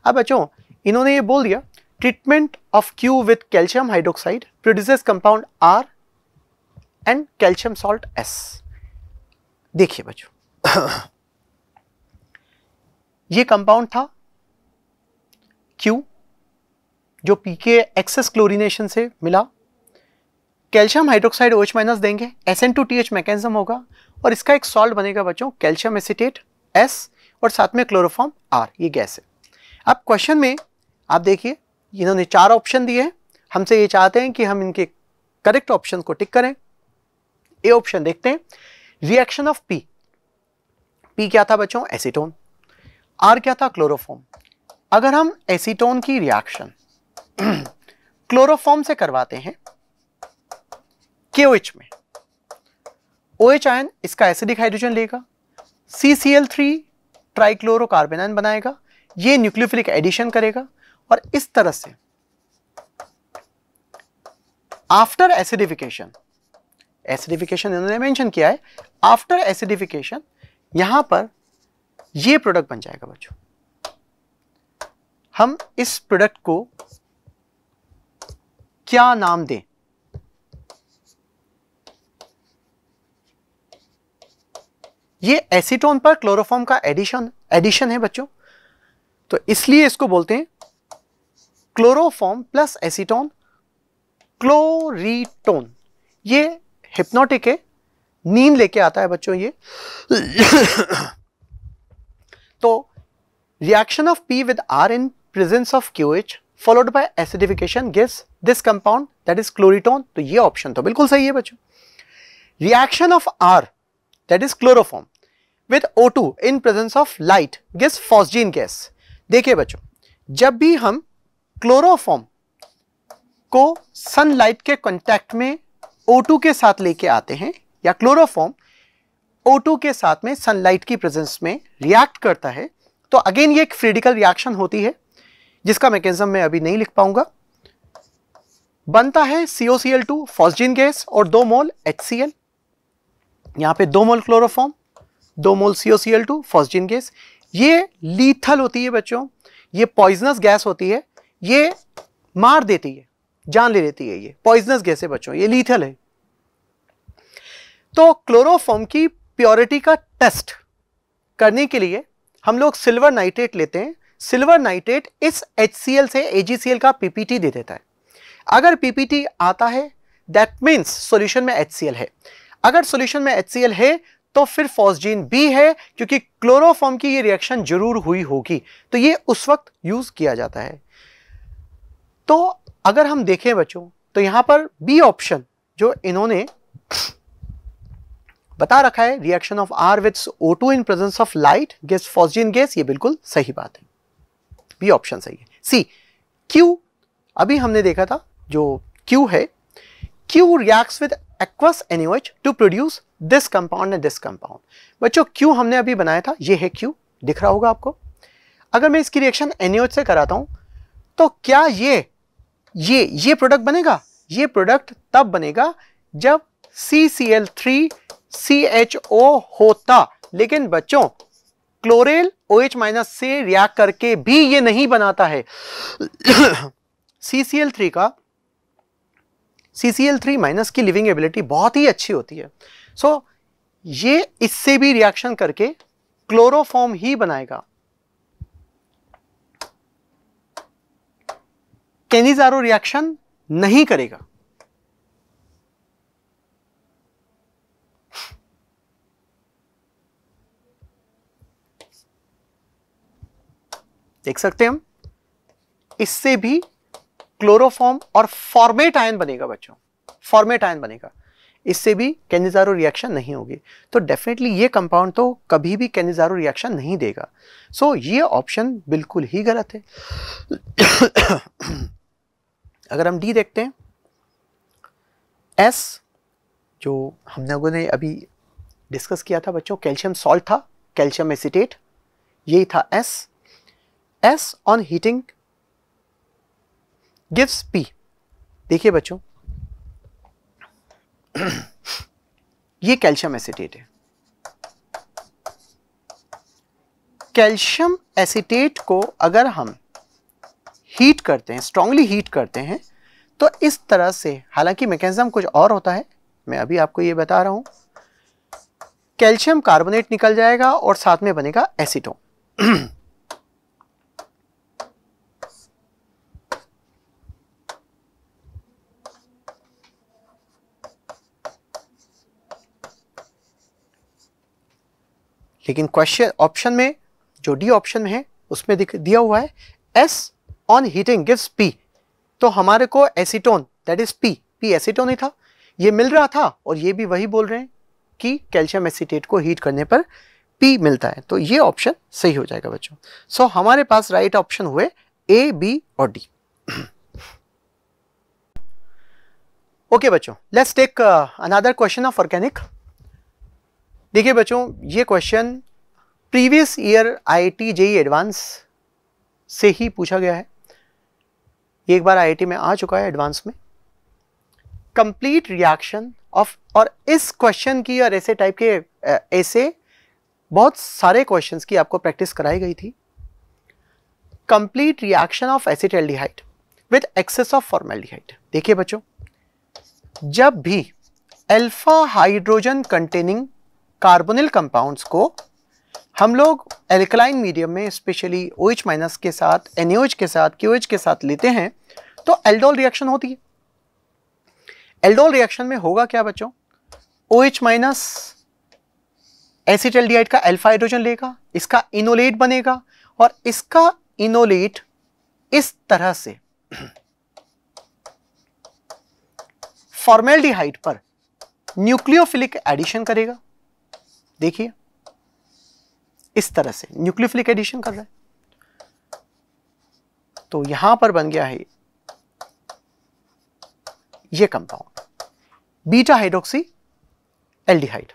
Speaker 1: अब बच्चों इन्होंने ये बोल दिया Treatment of Q with calcium hydroxide produces compound R and calcium salt S. देखिए बच्चों ये कंपाउंड था Q जो पीके एक्सेस क्लोरिनेशन से मिला कैल्शियम हाइड्रोक्साइड एच माइनस देंगे टू टी एच मैकेनिज्म होगा और इसका एक सॉल्ट बनेगा बच्चों कैल्शियम एसिटेट एस और साथ में क्लोरोफॉर्म आर ये गैस है अब क्वेश्चन में आप देखिए इन्होंने चार ऑप्शन दिए हमसे ये चाहते हैं कि हम इनके करेक्ट ऑप्शन को टिक करें ए ऑप्शन देखते हैं रिएक्शन ऑफ पी पी क्या था बच्चों एसीटोन आर क्या था क्लोरोफॉर्म अगर हम एसीटोन की रिएक्शन क्लोरोफॉर्म से करवाते हैं के में ओ एच आयन इसका एसिडिक हाइड्रोजन लेगा सी सी एल थ्री ट्राइक्लोरोकार्बेनाइन बनाएगा ये न्यूक्लियोफिलिक एडिशन करेगा और इस तरह से आफ्टर एसिडिफिकेशन एसिडिफिकेशन इन्होंने मेंशन किया है आफ्टर एसिडिफिकेशन यहां पर ये प्रोडक्ट बन जाएगा बच्चों हम इस प्रोडक्ट को क्या नाम दें ये एसीटोन पर क्लोरोफॉर्म का एडिशन एडिशन है बच्चों तो इसलिए इसको बोलते हैं क्लोरोफॉर्म प्लस एसीटोन क्लोरीटोन ये हिप्नोटिक है नींद लेके आता है बच्चों ये तो reaction of P with R in presence of Q H followed by acidification gives this compound that is chloretone तो ये ऑप्शन तो बिल्कुल सही है बच्चों reaction of R that is chloroform with O two in presence of light gives phosgene gas देखिए बच्चों जब भी हम क्लोरोफॉर्म को सनलाइट के कॉन्टैक्ट में O2 के साथ लेके आते हैं या क्लोरोफॉर्म O2 के साथ में सनलाइट की प्रेजेंस में रिएक्ट करता है तो अगेन ये एक फ्रिडिकल रिएक्शन होती है जिसका मैकेनिज्म मैं अभी नहीं लिख पाऊंगा बनता है COCl2 फॉस्जिन गैस और दो मोल HCl यहां पे दो मोल क्लोरोफॉर्म दो मोल COCl2 फॉस्जिन गैस ये लीथल होती है बच्चों ये पॉइजनस गैस होती है ये मार देती है जान ले लेती है ये पॉइजनस गैस है बच्चों ये लीथल है तो क्लोरोफॉर्म की प्योरिटी का टेस्ट करने के लिए हम लोग सिल्वर नाइट्रेट लेते हैं सिल्वर नाइट्रेट इस एच से ए का पीपीटी दे देता है अगर पीपीटी आता है दैट मीन्स सॉल्यूशन में एच है अगर सॉल्यूशन में एच है तो फिर फॉस्जीन भी है क्योंकि क्लोरोफॉर्म की ये रिएक्शन जरूर हुई होगी तो ये उस वक्त यूज़ किया जाता है तो अगर हम देखें बच्चों तो यहां पर बी ऑप्शन जो इन्होंने बता रखा है reaction of R with O two in presence of light gas phosgene gas ये बिल्कुल सही बात है बी ऑप्शन सही है सी क्यू अभी हमने देखा था जो क्यू है Q reacts with aqueous N O H to produce this compound and this compound बच्चों क्यू हमने अभी बनाया था ये है क्यू दिख रहा होगा आपको अगर मैं इसकी रिएक्शन एनओएच से कराता हूं तो क्या ये ये ये प्रोडक्ट बनेगा ये प्रोडक्ट तब बनेगा जब C C L three C H O होता लेकिन बच्चों chloral O OH- H minus से रिएक्ट करके भी ये नहीं बनाता है सी सी एल थ्री का C C L three minus की लिविंग एबिलिटी बहुत ही अच्छी होती है सो so, ये इससे भी रिएक्शन करके क्लोरोफॉर्म ही बनाएगा कैनिजारो रिएक्शन नहीं करेगा देख सकते हैं हम इससे भी क्लोरोफॉर्म और फॉर्मेट आयन बनेगा बच्चों फॉर्मेट आयन बनेगा इससे भी कैनिजारो रिएक्शन नहीं होगी तो डेफिनेटली ये कंपाउंड तो कभी भी कैनिजारो रिएक्शन नहीं देगा सो so, ये ऑप्शन बिल्कुल ही गलत है अगर हम डी देखते हैं एस जो हम लोगों ने अभी डिस्कस किया था बच्चों कैल्शियम सॉल्ट था कैल्शियम एसिटेट यही था S S on heating gives P देखिए बच्चों ये कैल्शियम एसिटेट है कैल्शियम एसिटेट को अगर हम हीट करते हैं स्ट्रांगली हीट करते हैं तो इस तरह से हालांकि मैकेनिज्म कुछ और होता है मैं अभी आपको ये बता रहा हूँ कैल्शियम कार्बोनेट निकल जाएगा और साथ में बनेगा एसिटोन लेकिन क्वेश्चन ऑप्शन में जो डी ऑप्शन में है उसमें दिख दिया हुआ है S on heating gives P तो हमारे को acetone that is P P acetone ही था ये मिल रहा था और ये भी वही बोल रहे हैं कि कैल्शियम एसीटेट को हीट करने पर पी मिलता है तो ये ऑप्शन सही हो जाएगा बच्चों सो so, हमारे पास राइट ऑप्शन हुए ए बी और डी ओके बच्चों let's take another question of organic देखिए बच्चों ये question previous year I I T JEE advance से ही पूछा गया है ये एक बार आईआईटी में आ चुका है एडवांस में कंप्लीट रिएक्शन ऑफ और इस क्वेश्चन की और ऐसे टाइप के ऐसे बहुत सारे क्वेश्चन की आपको प्रैक्टिस कराई गई थी complete reaction of acetaldehyde with excess of formaldehyde देखिए बच्चों जब भी alpha hydrogen containing carbonyl compounds को हम लोग एल्कलाइन मीडियम में स्पेशली ओ OH माइनस के साथ एन के साथ क्यू के साथ लेते हैं तो एल्डोल रिएक्शन होती है एल्डोल रिएक्शन में होगा क्या बच्चों ओ एच माइनस एसिटल का अल्फा हाइड्रोजन लेगा इसका इनोलेट बनेगा और इसका इनोलेट इस तरह से फॉर्मेल्डिहाइड पर न्यूक्लियोफिलिक एडिशन करेगा देखिए इस तरह से न्यूक्लियोफिलिक एडिशन कर रहा है तो यहां पर बन गया है ये कंपाउंड बीटा हाइड्रोक्सी एल्डिहाइड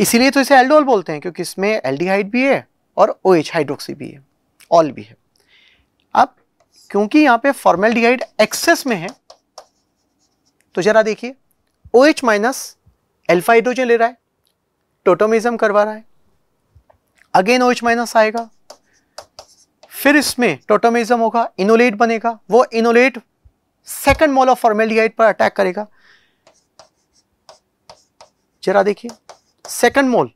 Speaker 1: इसीलिए तो इसे एल्डोल बोलते हैं क्योंकि इसमें एल्डिहाइड भी है और ओ OH हाइड्रोक्सी भी है ऑल भी है अब क्योंकि यहां पे फॉर्मेल्डिहाइड एक्सेस में है तो जरा देखिए O OH minus alpha hydrogen ले रहा है टोटोमिज्म करवा रहा है अगेन एच माइनस आएगा फिर इसमें टोटोमिज्म होगा इनोलेट बनेगा वो enolate second mole of formaldehyde पर अटैक करेगा जरा देखिए सेकंड मोल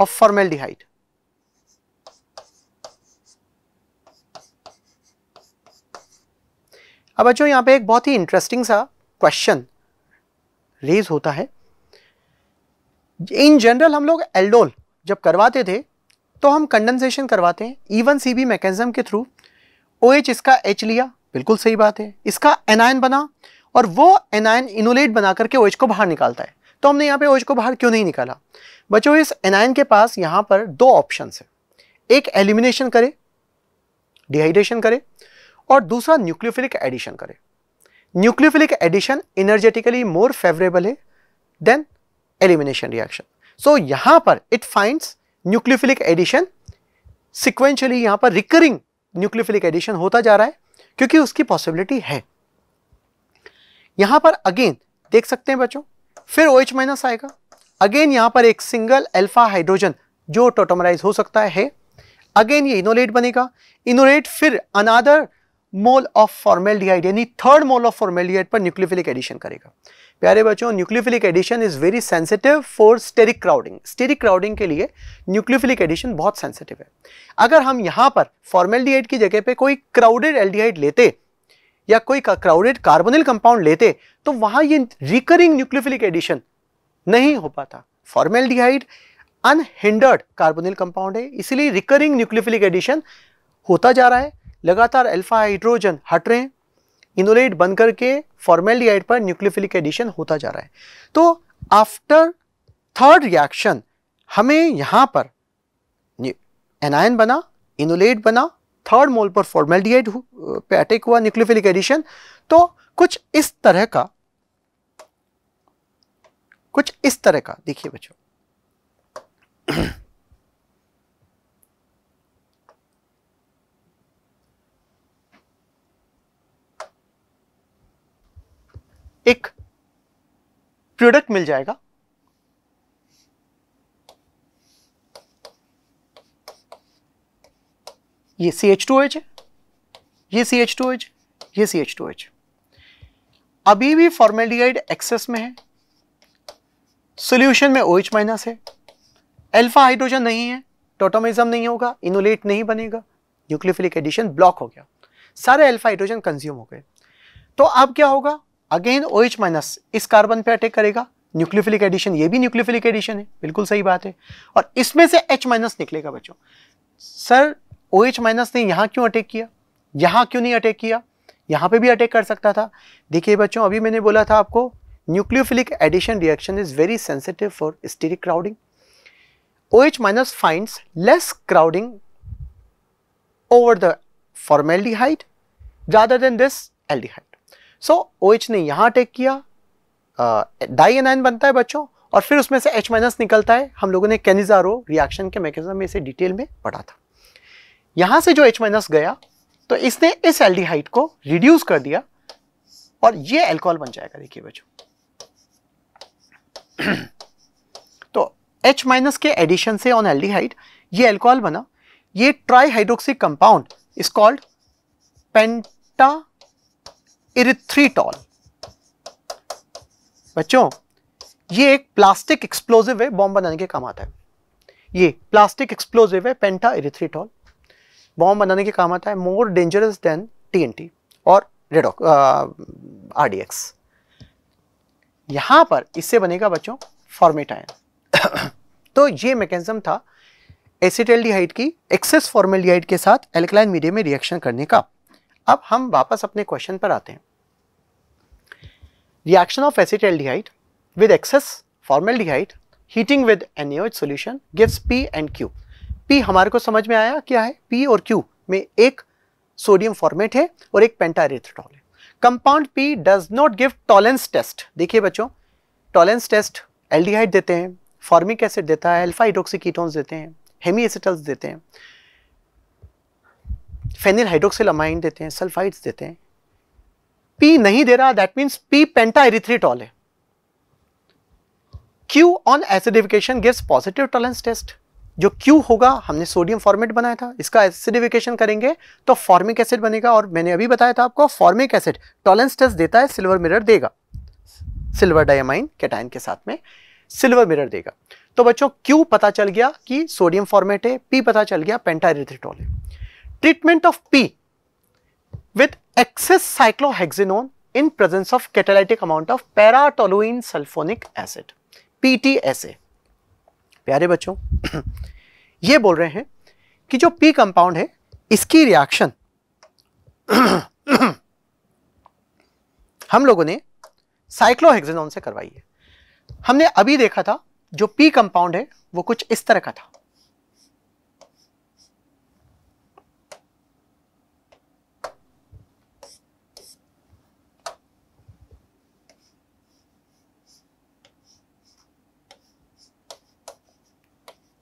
Speaker 1: ऑफ फॉर्मेलिहाइड अब बच्चों यहां पे एक बहुत ही इंटरेस्टिंग सा क्वेश्चन रेज होता है इन जनरल हम लोग एल्डोल जब करवाते थे तो हम कंडेंसेशन करवाते हैं ईवन सी बी मैकेनिज्म के थ्रू ओ OH इसका एच लिया बिल्कुल सही बात है इसका एनायन बना और वो एनायन इनोलेट बना करके ओ OH को बाहर निकालता है तो हमने यहाँ पे ओ OH को बाहर क्यों नहीं निकाला बच्चों इस एनायन के पास यहाँ पर दो ऑप्शन है एक एलिमिनेशन करे डिहाइड्रेशन करे और दूसरा न्यूक्लियोफिलिक एडिशन करे nucleophilic addition energetically more favourable है देन एलिमिनेशन रिएक्शन सो यहाँ पर it finds nucleophilic addition sequentially यहाँ पर रिकरिंग न्यूक्लियोफिलिक एडिशन होता जा रहा है क्योंकि उसकी पॉसिबिलिटी है यहाँ पर अगेन देख सकते हैं बच्चों फिर ओ OH माइनस आएगा अगेन यहाँ पर एक सिंगल अल्फा हाइड्रोजन जो टोटोमराइज हो सकता है अगेन ये इनोलेट बनेगा इनोलेट फिर अनादर मोल ऑफ फॉर्मेल यानी थर्ड मोल ऑफ फॉर्मेल पर न्यूक्लियोफिलिक एडिशन करेगा प्यारे बच्चों nucleophilic addition is very sensitive for steric crowding steric crowding के लिए न्यूक्लियोफिलिक एडिशन बहुत सेंसिटिव है अगर हम यहाँ पर फॉर्मेलडीहाइड की जगह पे कोई क्राउडेड एल्डिहाइड लेते या कोई क्राउडेड कार्बोनिल कंपाउंड लेते तो वहाँ ये रिकरिंग न्यूक्लियोफिलिक एडिशन नहीं हो पाता फॉर्मेलडीहाइड अनहिंडर्ड कार्बोनिल कंपाउंड है इसलिए रिकरिंग न्यूक्लियोफिलिक एडिशन होता जा रहा है लगातार अल्फा हाइड्रोजन हट रहे हैं इनोलेट बन करके फॉर्मेलिहाइड पर न्यूक्लियोफिलिक एडिशन होता जा रहा है तो आफ्टर थर्ड रिएक्शन हमें यहां पर एनायन बना इनोलेट बना थर्ड मोल पर फॉर्मेलिहाइड पे अटैक हुआ न्यूक्लियोफिलिक एडिशन तो कुछ इस तरह का कुछ इस तरह का देखिए बच्चों प्रोडक्ट मिल जाएगा ये सी एच टू एच है ये सी एच टू एच ये सी एच टू एच अभी भी फॉर्मेलिगाइड एक्सेस में है सोल्यूशन में ओ एच माइनस है अल्फा हाइड्रोजन नहीं है टोटोमिज्म नहीं होगा इनोलेट नहीं बनेगा न्यूक्लियोफिलिक एडिशन ब्लॉक हो गया सारे अल्फा हाइड्रोजन कंज्यूम हो गए तो अब क्या होगा अगेन ओ OH माइनस इस कार्बन पे अटैक करेगा न्यूक्लियोफिलिक एडिशन ये भी न्यूक्लियोफिलिक एडिशन है बिल्कुल सही बात है और इसमें से H माइनस निकलेगा बच्चों सर ओ OH माइनस ने यहाँ क्यों अटैक किया यहाँ क्यों नहीं अटैक किया यहाँ पे भी अटैक कर सकता था देखिए बच्चों अभी मैंने बोला था आपको nucleophilic addition reaction is very sensitive for steric crowding O H minus finds less crowding over the formaldehyde ज्यादा than this aldehyde. So O OH ने यहाँ टेक किया डाई एनायन बनता है बच्चों और फिर उसमें से H माइनस निकलता है हम लोगों ने कैनिजारो रिएक्शन के मैकेजम में इसे डिटेल में पढ़ा था यहाँ से जो H गया तो इसने इस एल को रिड्यूस कर दिया और ये एल्कोहल बन जाएगा देखिए बच्चों तो H माइनस के एडिशन से ऑन एल ये एल्कोहल बना ये try compound is called pentaerythritol बच्चों ये एक प्लास्टिक एक्सप्लोजिव है बॉम्ब बनाने के काम आता है ये प्लास्टिक एक्सप्लोजिव है पेंटा इरिथ्रीटॉल बॉम्ब बनाने के काम आता है मोर डेंजरस देन टीएनटी और रेडॉक आरडीएक्स यहां पर इससे बनेगा बच्चों फॉर्मेटाइन तो ये मैकेनिज्म था एसिटेल्डिहाइड की एक्सेस फॉर्मेल्डिहाइड के साथ एल्कलाइन मीडियम में रिएक्शन करने का अब हम वापस अपने क्वेश्चन पर आते हैं Reaction of acetaldehyde with excess formaldehyde heating with NaOH solution gives P and Q. P हमारे को समझ में आया क्या है P और Q में एक सोडियम फॉर्मेट है और एक पेंटारेथ्रॉल है compound P does not give Tollens test देखिए बच्चों टॉलेंस टेस्ट एल्डिहाइड देते हैं फॉर्मिक एसिड देता है अल्फा हाइड्रोक्सीकीटोन्स देते हैं हेमी एसिटल्स देते हैं फेनिल हाइड्रोक्सिल अमाइन देते हैं सल्फाइड्स देते हैं P नहीं दे रहा that means P pentaerythritol है Q on acidification gives positive Tollens test जो Q होगा हमने सोडियम फॉर्मेट बनाया था इसका एसिडिफिकेशन करेंगे तो फॉर्मिक एसिड बनेगा और मैंने अभी बताया था आपको फॉर्मिक एसिड टॉलेंस टेस्ट देता है सिल्वर मिरर देगा सिल्वर डायमाइन कैटाइन के साथ में सिल्वर मिरर देगा तो बच्चों Q पता चल गया कि सोडियम फॉर्मेट है P पता चल गया पेंटाइरिथ्रिटॉल है treatment of P with excess cyclohexanone in presence of catalytic amount of paratoluene sulfonic acid PTSA. प्यारे बच्चों ये बोल रहे हैं कि जो P कंपाउंड है इसकी रिएक्शन हम लोगों ने साइक्लोहेक्सेनॉन से करवाई है हमने अभी देखा था जो P कंपाउंड है वो कुछ इस तरह का था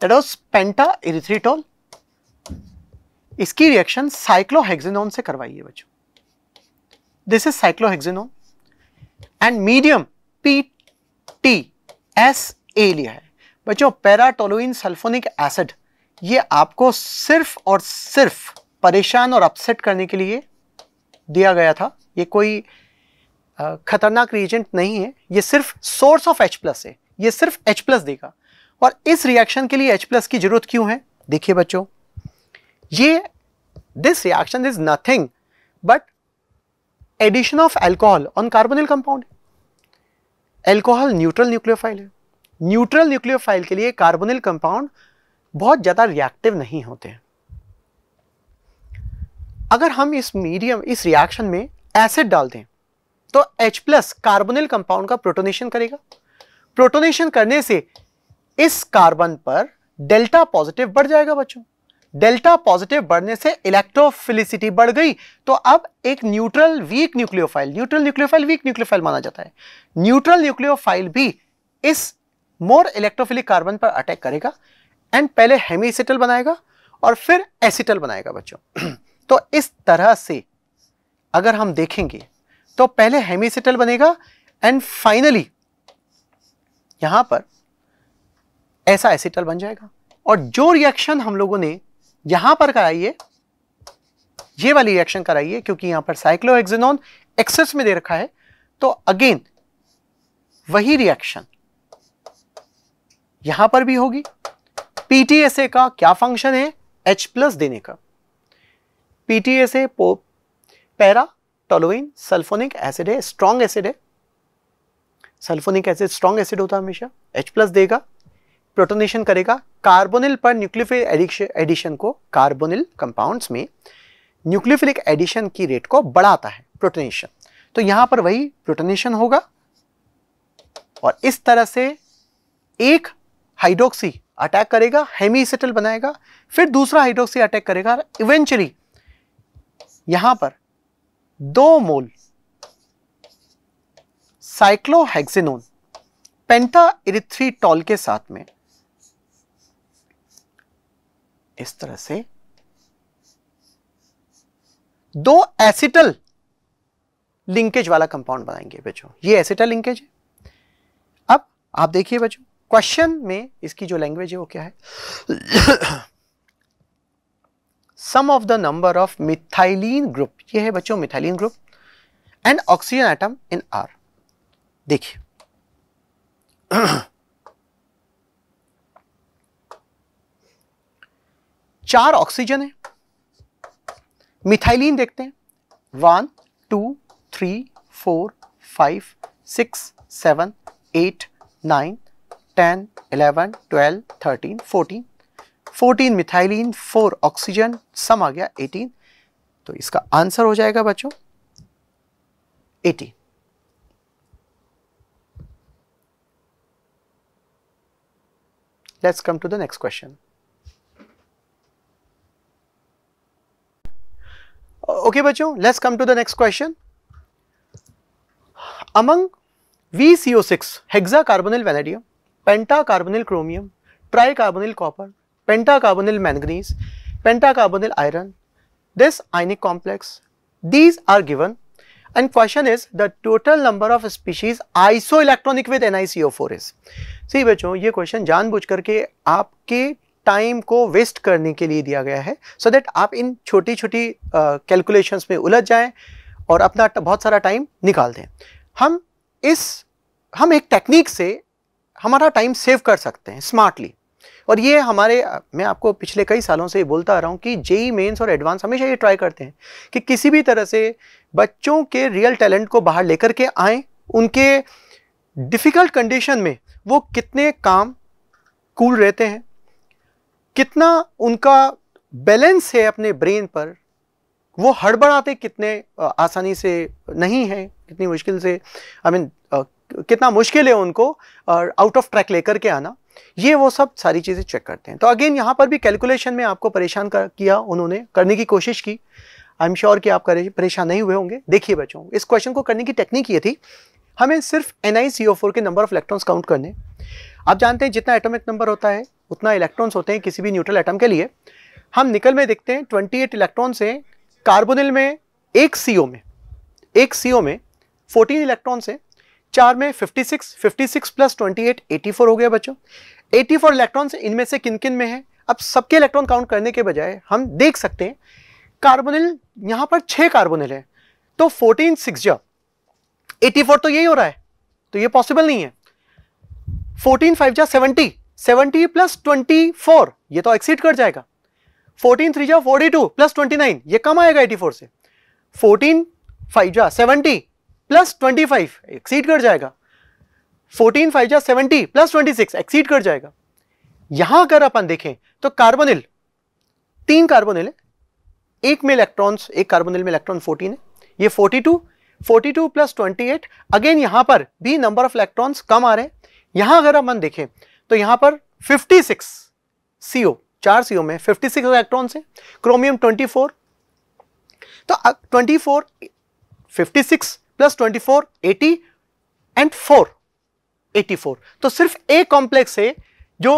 Speaker 1: दैट वॉज पेंटा erythritol इसकी रिएक्शन साइक्लोहेक्सिनोन से करवाई बच्चों this is cyclohexanone and medium P T S A लिया है बच्चों पैराटोलोइन सल्फोनिक एसिड ये आपको सिर्फ और सिर्फ परेशान और अपसेट करने के लिए दिया गया था ये कोई खतरनाक रिएजेंट नहीं है ये सिर्फ सोर्स ऑफ एच प्लस है ये सिर्फ एच प्लस देगा और इस रिएक्शन के लिए H+ की जरूरत क्यों है देखिए बच्चों ये this reaction is nothing but addition of alcohol on carbonyl compound alcohol neutral nucleophile है न्यूट्रल न्यूक्लियोफाइल के लिए कार्बोनिल कंपाउंड बहुत ज़्यादा रिएक्टिव नहीं होते हैं अगर हम इस मीडियम इस रिएक्शन में एसिड डाल दें तो H कार्बोनिल कंपाउंड का प्रोटोनेशन करेगा प्रोटोनेशन करने से इस कार्बन पर डेल्टा पॉजिटिव बढ़ जाएगा बच्चों डेल्टा पॉजिटिव बढ़ने से इलेक्ट्रोफिलिसिटी बढ़ गई तो अब एक neutral weak nucleophile neutral nucleophile weak nucleophile माना जाता है न्यूट्रल न्यूक्लियोफाइल भी इस मोर इलेक्ट्रोफिलिक कार्बन पर अटैक करेगा एंड पहले हेमीसिटल बनाएगा और फिर एसिटल बनाएगा बच्चों तो इस तरह से अगर हम देखेंगे तो पहले हेमीसिटल बनेगा एंड फाइनली यहां पर ऐसा एसिटल बन जाएगा और जो रिएक्शन हम लोगों ने यहां पर कराई है ये वाली रिएक्शन कराई है क्योंकि यहां पर साइक्लोहेक्सेनॉन एक्सेस में दे रखा है तो अगेन वही रिएक्शन यहां पर भी होगी पीटीएसए का क्या फंक्शन है एच प्लस देने का PTSA para toluene sulfonic acid है स्ट्रॉन्ग एसिड है सल्फोनिक एसिड स्ट्रॉन्ग एसिड होता है हमेशा एच प्लस देगा प्रोटोनेशन करेगा कार्बोनिल पर न्यूक्लियोफिल एडिशन को कार्बोनिल कंपाउंड्स में न्यूक्लियोफिलिक एडिशन की रेट को बढ़ाता है प्रोटोनेशन तो यहां पर वही प्रोटोनेशन होगा और इस तरह से एक हाइड्रोक्सी अटैक करेगा हेमीसेटल बनाएगा फिर दूसरा हाइड्रोक्सी अटैक करेगा इवेंचुअली यहां पर दो मोल साइक्लोहेक्सिनोन पेंटा टॉल के साथ में इस तरह से दो एसिटल लिंकेज वाला कंपाउंड बनाएंगे बच्चों ये एसिटल लिंकेज है अब आप देखिए बच्चों क्वेश्चन में इसकी जो लैंग्वेज है वो क्या है sum of the number of methylene group ये है बच्चों methylene group and oxygen atom in R देखिए चार ऑक्सीजन है मिथाइलिन देखते हैं one two three four five six seven eight nine ten eleven twelve thirteen fourteen fourteen methylene four oxygen sum आ गया एटीन तो इसका आंसर हो जाएगा बच्चों eighteen let's come to the next question okay बच्चों let's come to the next question among V CO six hexa carbonyl vanadium penta carbonyl chromium tri carbonyl copper penta carbonyl manganese penta carbonyl iron this ionic complex these are given and question is the total number of species iso electronic with N I C O four is C बच्चों ये question जान बुझ करके आपके time को waste करने के लिए दिया गया है सो so दैट आप इन छोटी छोटी कैलकुलेशंस में उलझ जाएं और अपना बहुत सारा टाइम निकाल दें हम इस हम एक टेक्निक से हमारा टाइम सेव कर सकते हैं स्मार्टली और ये हमारे मैं आपको पिछले कई सालों से बोलता आ रहा हूँ कि जेई मेंस और एडवांस हमेशा ये ट्राई करते हैं कि किसी भी तरह से बच्चों के रियल टैलेंट को बाहर लेकर के आए उनके डिफ़िकल्ट कंडीशन में वो कितने काम कूल रहते हैं कितना उनका बैलेंस है अपने ब्रेन पर वो हड़बड़ाते कितने आसानी से नहीं है कितनी मुश्किल से आई I मीन mean, कितना मुश्किल है उनको आउट ऑफ ट्रैक लेकर के आना ये वो सब सारी चीज़ें चेक करते हैं तो अगेन यहाँ पर भी कैलकुलेशन में आपको परेशान कर किया उन्होंने करने की कोशिश की आई एम श्योर कि आप परेशान नहीं हुए होंगे देखिए बच्चों इस क्वेश्चन को करने की टेक्निक ये थी हमें सिर्फ एन के नंबर ऑफ इलेक्ट्रॉन्स काउंट करने आप जानते हैं जितना एटोमिक नंबर होता है उतना इलेक्ट्रॉन्स होते हैं किसी भी न्यूट्रल एटम के लिए हम निकल में देखते हैं 28 इलेक्ट्रॉन्स हैं कार्बोनिल में एक सी में एक सी में 14 इलेक्ट्रॉन्स हैं चार में 56 56 प्लस 28 84 हो गया बच्चों 84 इलेक्ट्रॉन्स इनमें से किन किन में है अब सबके इलेक्ट्रॉन काउंट करने के बजाय हम देख सकते हैं कार्बोनिल यहाँ पर छः कार्बोनिल है तो फोर्टीन सिक्स जा एटी फोर तो यही हो रहा है तो ये पॉसिबल नहीं है फोर्टीन फाइव जा seventy seventy plus twenty four ये तो एक्सीड कर जाएगा फोर्टीन थ्री जा forty two plus twenty nine ये कम आएगा एटी फोर से फोर्टीन फाइव जा seventy plus twenty five exceed कर जाएगा फोर्टीन फाइव जा seventy plus twenty six exceed कर जाएगा यहां अगर अपन देखें तो कार्बोनिल तीन कार्बोनिल है एक में इलेक्ट्रॉन्स एक कार्बोनिल में इलेक्ट्रॉन 14 है ये 42 42 प्लस 28 अगेन यहां पर भी नंबर ऑफ इलेक्ट्रॉन्स कम आ रहे हैं यहां अगर अपन देखें तो यहां पर 56 सीओ चार सीओ में 56 इलेक्ट्रॉन से क्रोमियम 24 तो 24 56 प्लस 24 80 एंड 4 84 तो सिर्फ एक कॉम्प्लेक्स है जो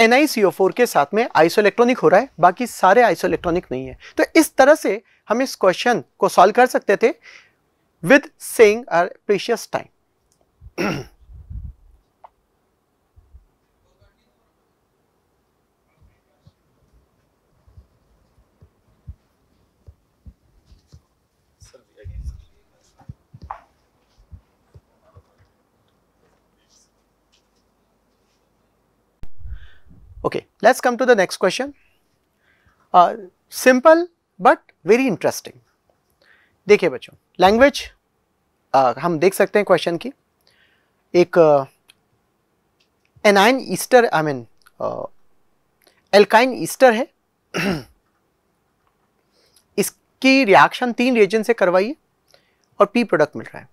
Speaker 1: NiCO4 के साथ में आइसो इलेक्ट्रॉनिक हो रहा है बाकी सारे आइसो इलेक्ट्रॉनिक नहीं है तो इस तरह से हम इस क्वेश्चन को सॉल्व कर सकते थे with saving our precious time Okay, let us come to the next question. Uh, simple but very interesting. देखिए बच्चों लैंग्वेज uh, हम देख सकते हैं क्वेश्चन की एक amine ester I mean alkyne ester है इसकी रिएक्शन तीन रिएजन से करवाइए और पी प्रोडक्ट मिल रहा है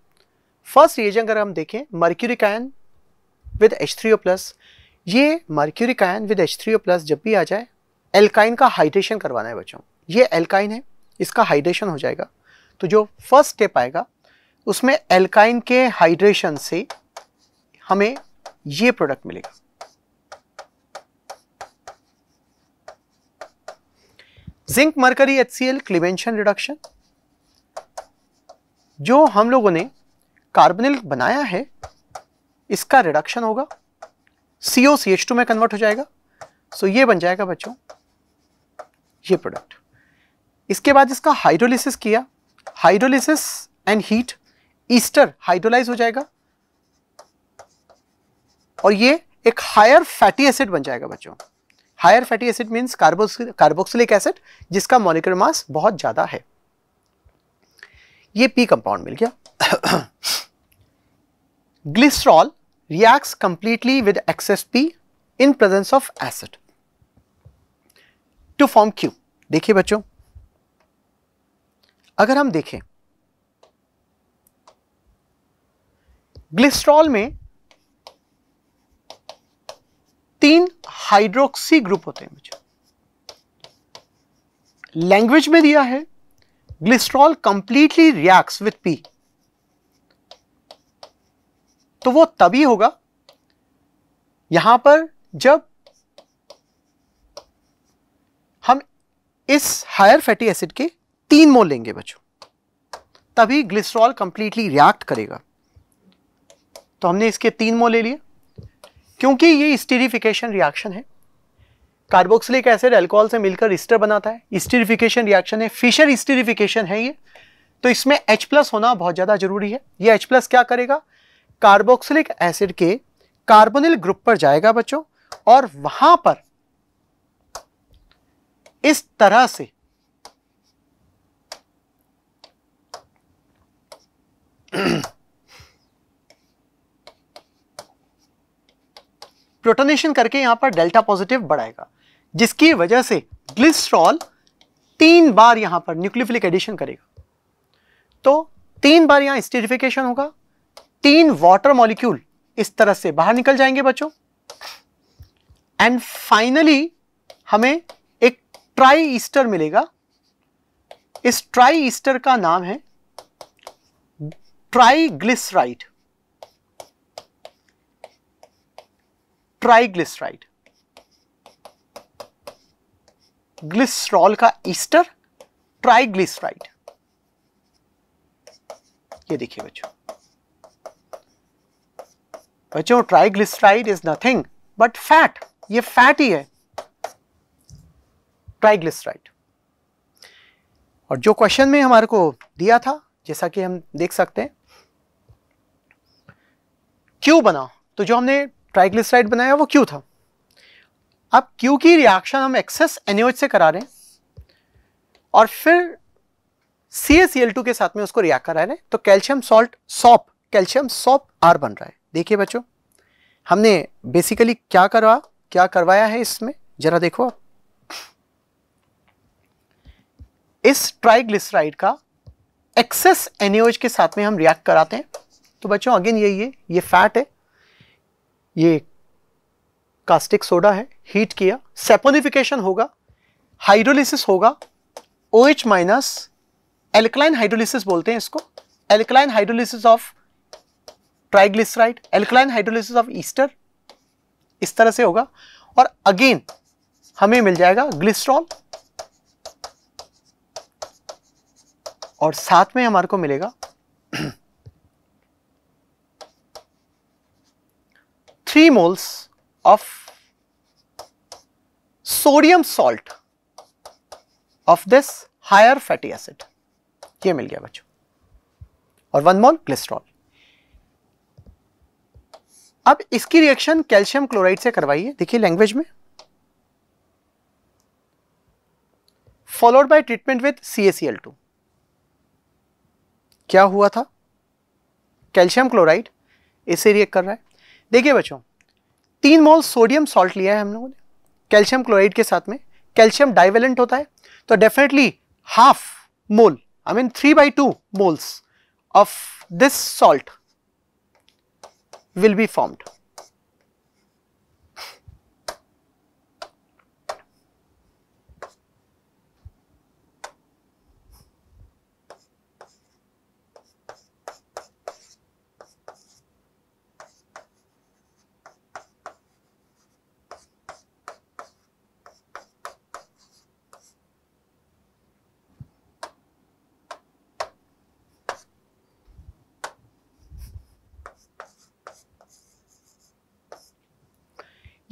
Speaker 1: फर्स्ट रिएजन अगर हम देखें mercuric ion with H three O plus ये mercuric ion with H three O plus जब भी आ जाए एल्काइन का हाइड्रेशन करवाना है बच्चों ये एल्काइन है इसका हाइड्रेशन हो जाएगा तो जो फर्स्ट स्टेप आएगा उसमें एल्काइन के हाइड्रेशन से हमें ये प्रोडक्ट मिलेगा zinc mercury H C L Clemmensen reduction जो हम लोगों ने कार्बनिल बनाया है इसका रिडक्शन होगा C O C H two में कन्वर्ट हो जाएगा सो so, ये बन जाएगा बच्चों ये प्रोडक्ट इसके बाद इसका हाइड्रोलिसिस किया hydrolysis and heat ester hydrolyse हो जाएगा और ये एक हायर फैटी एसिड बन जाएगा बच्चों higher fatty acid means carboxylic acid जिसका मोलिकुलर मास बहुत ज़्यादा है ये पी कंपाउंड मिल गया glycerol reacts completely with excess P in presence of acid to form Q. देखिए बच्चों अगर हम देखें ग्लिस्ट्रॉल में तीन हाइड्रोक्सी ग्रुप होते हैं बच्चों लैंग्वेज में दिया है glycerol completely reacts with P तो वो तभी होगा यहां पर जब हम इस हायर फैटी एसिड के तीन मोल लेंगे बच्चों तभी ग्लिसरॉल कंप्लीटली रिएक्ट करेगा तो हमने इसके तीन मोल ले लिए क्योंकि ये स्टीरिफिकेशन रिएक्शन है कार्बोक्सिलिक एसिड अल्कोहल से मिलकर स्टर बनाता है स्टीरिफिकेशन रिएक्शन है फिशर स्टीरिफिकेशन है ये तो इसमें H प्लस होना बहुत ज़्यादा जरूरी है ये H प्लस क्या करेगा कार्बोक्सिलिक एसिड के कार्बोनिल ग्रुप पर जाएगा बच्चों और वहां पर इस तरह से प्रोटोनेशन करके यहां पर डेल्टा पॉजिटिव बढ़ाएगा जिसकी वजह से ग्लिस्ट्रॉल तीन बार यहां पर न्यूक्लियोफिलिक एडिशन करेगा तो तीन बार यहां स्टेरिफिकेशन होगा तीन वाटर मॉलिक्यूल इस तरह से बाहर निकल जाएंगे बच्चों एंड फाइनली हमें एक ट्राई ईस्टर मिलेगा इस ट्राई ईस्टर का नाम है ट्राइग्लिसराइड ट्राइग्लिसराइड ग्लिसरॉल का ईस्टर ट्राइग्लिसराइड ये देखिए बच्चों बच्चों triglyceride is nothing but fat ये फैट ही है ट्राइग्लिसराइड और जो क्वेश्चन में हमारे को दिया था जैसा कि हम देख सकते हैं क्यू बना तो जो हमने ट्राइग्लिसराइड बनाया वो क्यू था अब क्यू की रिएक्शन हम एक्सेस एनएच से करा रहे हैं और फिर सी के साथ में उसको रिएक्ट करा रहे हैं तो calcium salt soap calcium soap R बन रहा है देखिए बच्चों हमने बेसिकली क्या करवा क्या करवाया है इसमें जरा देखो इस ट्राइग्लिसराइड का एक्सेस एनियोज के साथ में हम रिएक्ट कराते हैं तो बच्चों अगेन ये ये ये फैट है ये कास्टिक सोडा है हीट किया सेपोनिफिकेशन होगा हाइड्रोलिसिस होगा O H minus alkaline hydrolysis बोलते हैं इसको alkaline hydrolysis of triglyceride alkaline hydrolysis of ester इस तरह से होगा और अगेन हमें मिल जाएगा ग्लिस्ट्रॉल और साथ में हमारे को मिलेगा three moles of sodium salt of this higher fatty acid ये मिल गया बच्चों और वन मोल ग्लिस्ट्रॉल अब इसकी रिएक्शन कैल्शियम क्लोराइड से करवाइए देखिए लैंग्वेज में followed by treatment with two क्या हुआ था कैल्शियम क्लोराइड इससे रिएक्ट कर रहा है देखिए बच्चों तीन मोल सोडियम सॉल्ट लिया है हम लोगों ने कैल्शियम क्लोराइड के साथ में कैल्शियम डाइवेलेंट होता है तो definitely half mole I mean three by two moles of this salt will be formed.